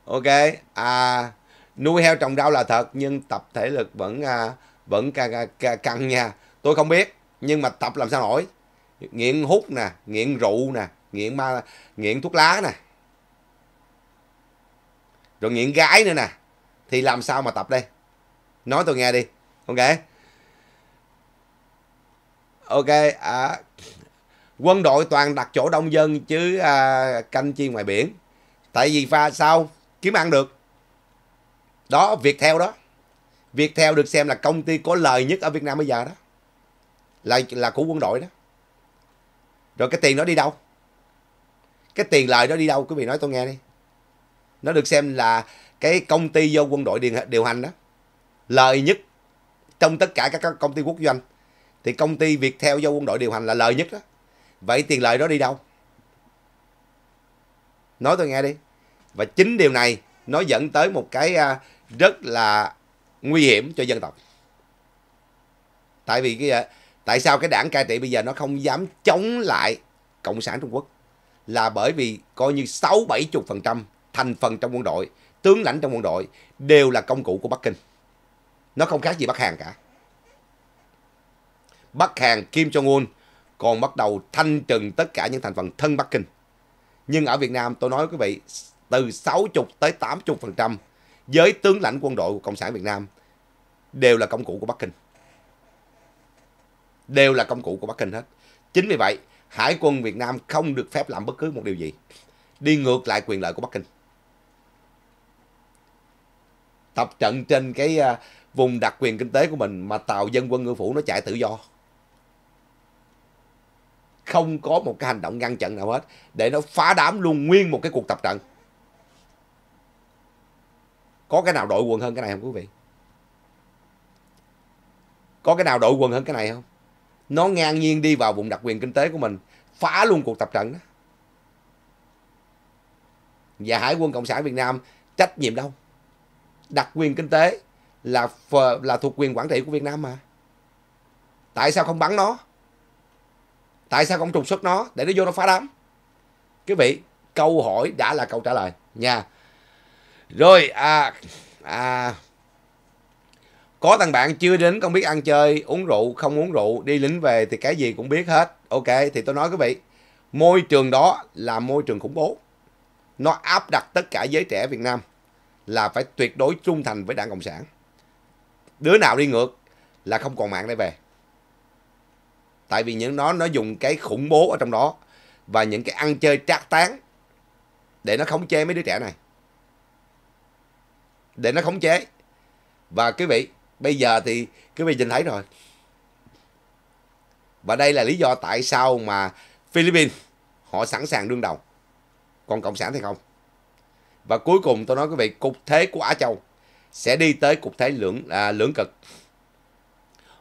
ok. À, nuôi heo trồng rau là thật nhưng tập thể lực vẫn à, vẫn căng nha. Tôi không biết nhưng mà tập làm sao nổi. Nghiện hút nè, nghiện rượu nè, nghiện ma, nghiện thuốc lá nè. Rồi nghiện gái nữa nè. Thì làm sao mà tập đây? Nói tôi nghe đi ok ok à, quân đội toàn đặt chỗ đông dân chứ à, canh chi ngoài biển tại vì pha sao kiếm ăn được đó việc theo đó việc theo được xem là công ty có lời nhất ở việt nam bây giờ đó là là của quân đội đó rồi cái tiền đó đi đâu cái tiền lời đó đi đâu quý vị nói tôi nghe đi nó được xem là cái công ty do quân đội điều, điều hành đó lời nhất trong tất cả các công ty quốc doanh thì công ty việt theo do quân đội điều hành là lời nhất đó vậy tiền lợi đó đi đâu nói tôi nghe đi và chính điều này nó dẫn tới một cái à, rất là nguy hiểm cho dân tộc tại vì cái à, tại sao cái đảng cai trị bây giờ nó không dám chống lại cộng sản trung quốc là bởi vì coi như sáu bảy chục phần trăm thành phần trong quân đội tướng lãnh trong quân đội đều là công cụ của bắc kinh nó không khác gì Bắc Hàn cả. Bắc Hàn Kim Jong-un còn bắt đầu thanh trừng tất cả những thành phần thân Bắc Kinh. Nhưng ở Việt Nam tôi nói quý vị từ 60 tới 80% giới tướng lãnh quân đội của Cộng sản Việt Nam đều là công cụ của Bắc Kinh. Đều là công cụ của Bắc Kinh hết. Chính vì vậy, Hải quân Việt Nam không được phép làm bất cứ một điều gì. Đi ngược lại quyền lợi của Bắc Kinh. Tập trận trên cái à, vùng đặc quyền kinh tế của mình mà tàu dân quân ngư phủ nó chạy tự do không có một cái hành động ngăn chặn nào hết để nó phá đám luôn nguyên một cái cuộc tập trận có cái nào đội quần hơn cái này không quý vị có cái nào đội quần hơn cái này không nó ngang nhiên đi vào vùng đặc quyền kinh tế của mình phá luôn cuộc tập trận đó và hải quân cộng sản việt nam trách nhiệm đâu đặc quyền kinh tế là là thuộc quyền quản trị của Việt Nam mà. Tại sao không bắn nó? Tại sao không trục xuất nó để nó vô nó phá đám? Quý vị, câu hỏi đã là câu trả lời nha. Rồi à à có thằng bạn chưa đến không biết ăn chơi, uống rượu, không uống rượu, đi lính về thì cái gì cũng biết hết. Ok, thì tôi nói quý vị, môi trường đó là môi trường khủng bố. Nó áp đặt tất cả giới trẻ Việt Nam là phải tuyệt đối trung thành với Đảng Cộng sản đứa nào đi ngược là không còn mạng để về tại vì những nó nó dùng cái khủng bố ở trong đó và những cái ăn chơi trác tán để nó khống chế mấy đứa trẻ này để nó khống chế và quý vị bây giờ thì quý vị nhìn thấy rồi và đây là lý do tại sao mà Philippines họ sẵn sàng đương đầu còn cộng sản thì không và cuối cùng tôi nói quý vị cục thế của Á Châu sẽ đi tới cục thể lưỡng à, lưỡng cực.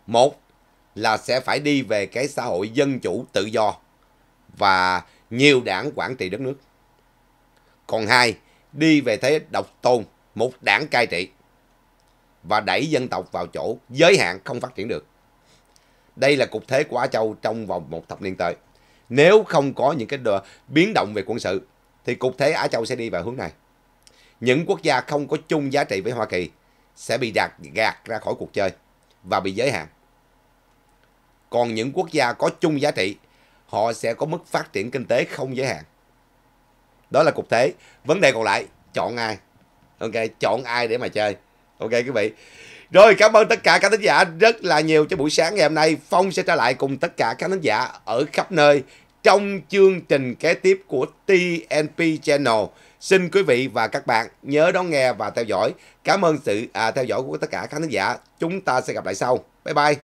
Một là sẽ phải đi về cái xã hội dân chủ tự do và nhiều đảng quản trị đất nước. Còn hai, đi về thế độc tôn, một đảng cai trị và đẩy dân tộc vào chỗ giới hạn không phát triển được. Đây là cục thế của Á Châu trong vòng một thập niên tới. Nếu không có những cái biến động về quân sự thì cục thế Á Châu sẽ đi vào hướng này những quốc gia không có chung giá trị với Hoa Kỳ sẽ bị đạt gạt ra khỏi cuộc chơi và bị giới hạn. Còn những quốc gia có chung giá trị, họ sẽ có mức phát triển kinh tế không giới hạn. Đó là cục thế. Vấn đề còn lại, chọn ai? Ok, chọn ai để mà chơi? Ok quý vị. Rồi cảm ơn tất cả các thính giả rất là nhiều cho buổi sáng ngày hôm nay. Phong sẽ trở lại cùng tất cả các thính giả ở khắp nơi trong chương trình kế tiếp của TNP Channel. Xin quý vị và các bạn nhớ đón nghe và theo dõi. Cảm ơn sự à, theo dõi của tất cả khán giả. Chúng ta sẽ gặp lại sau. Bye bye.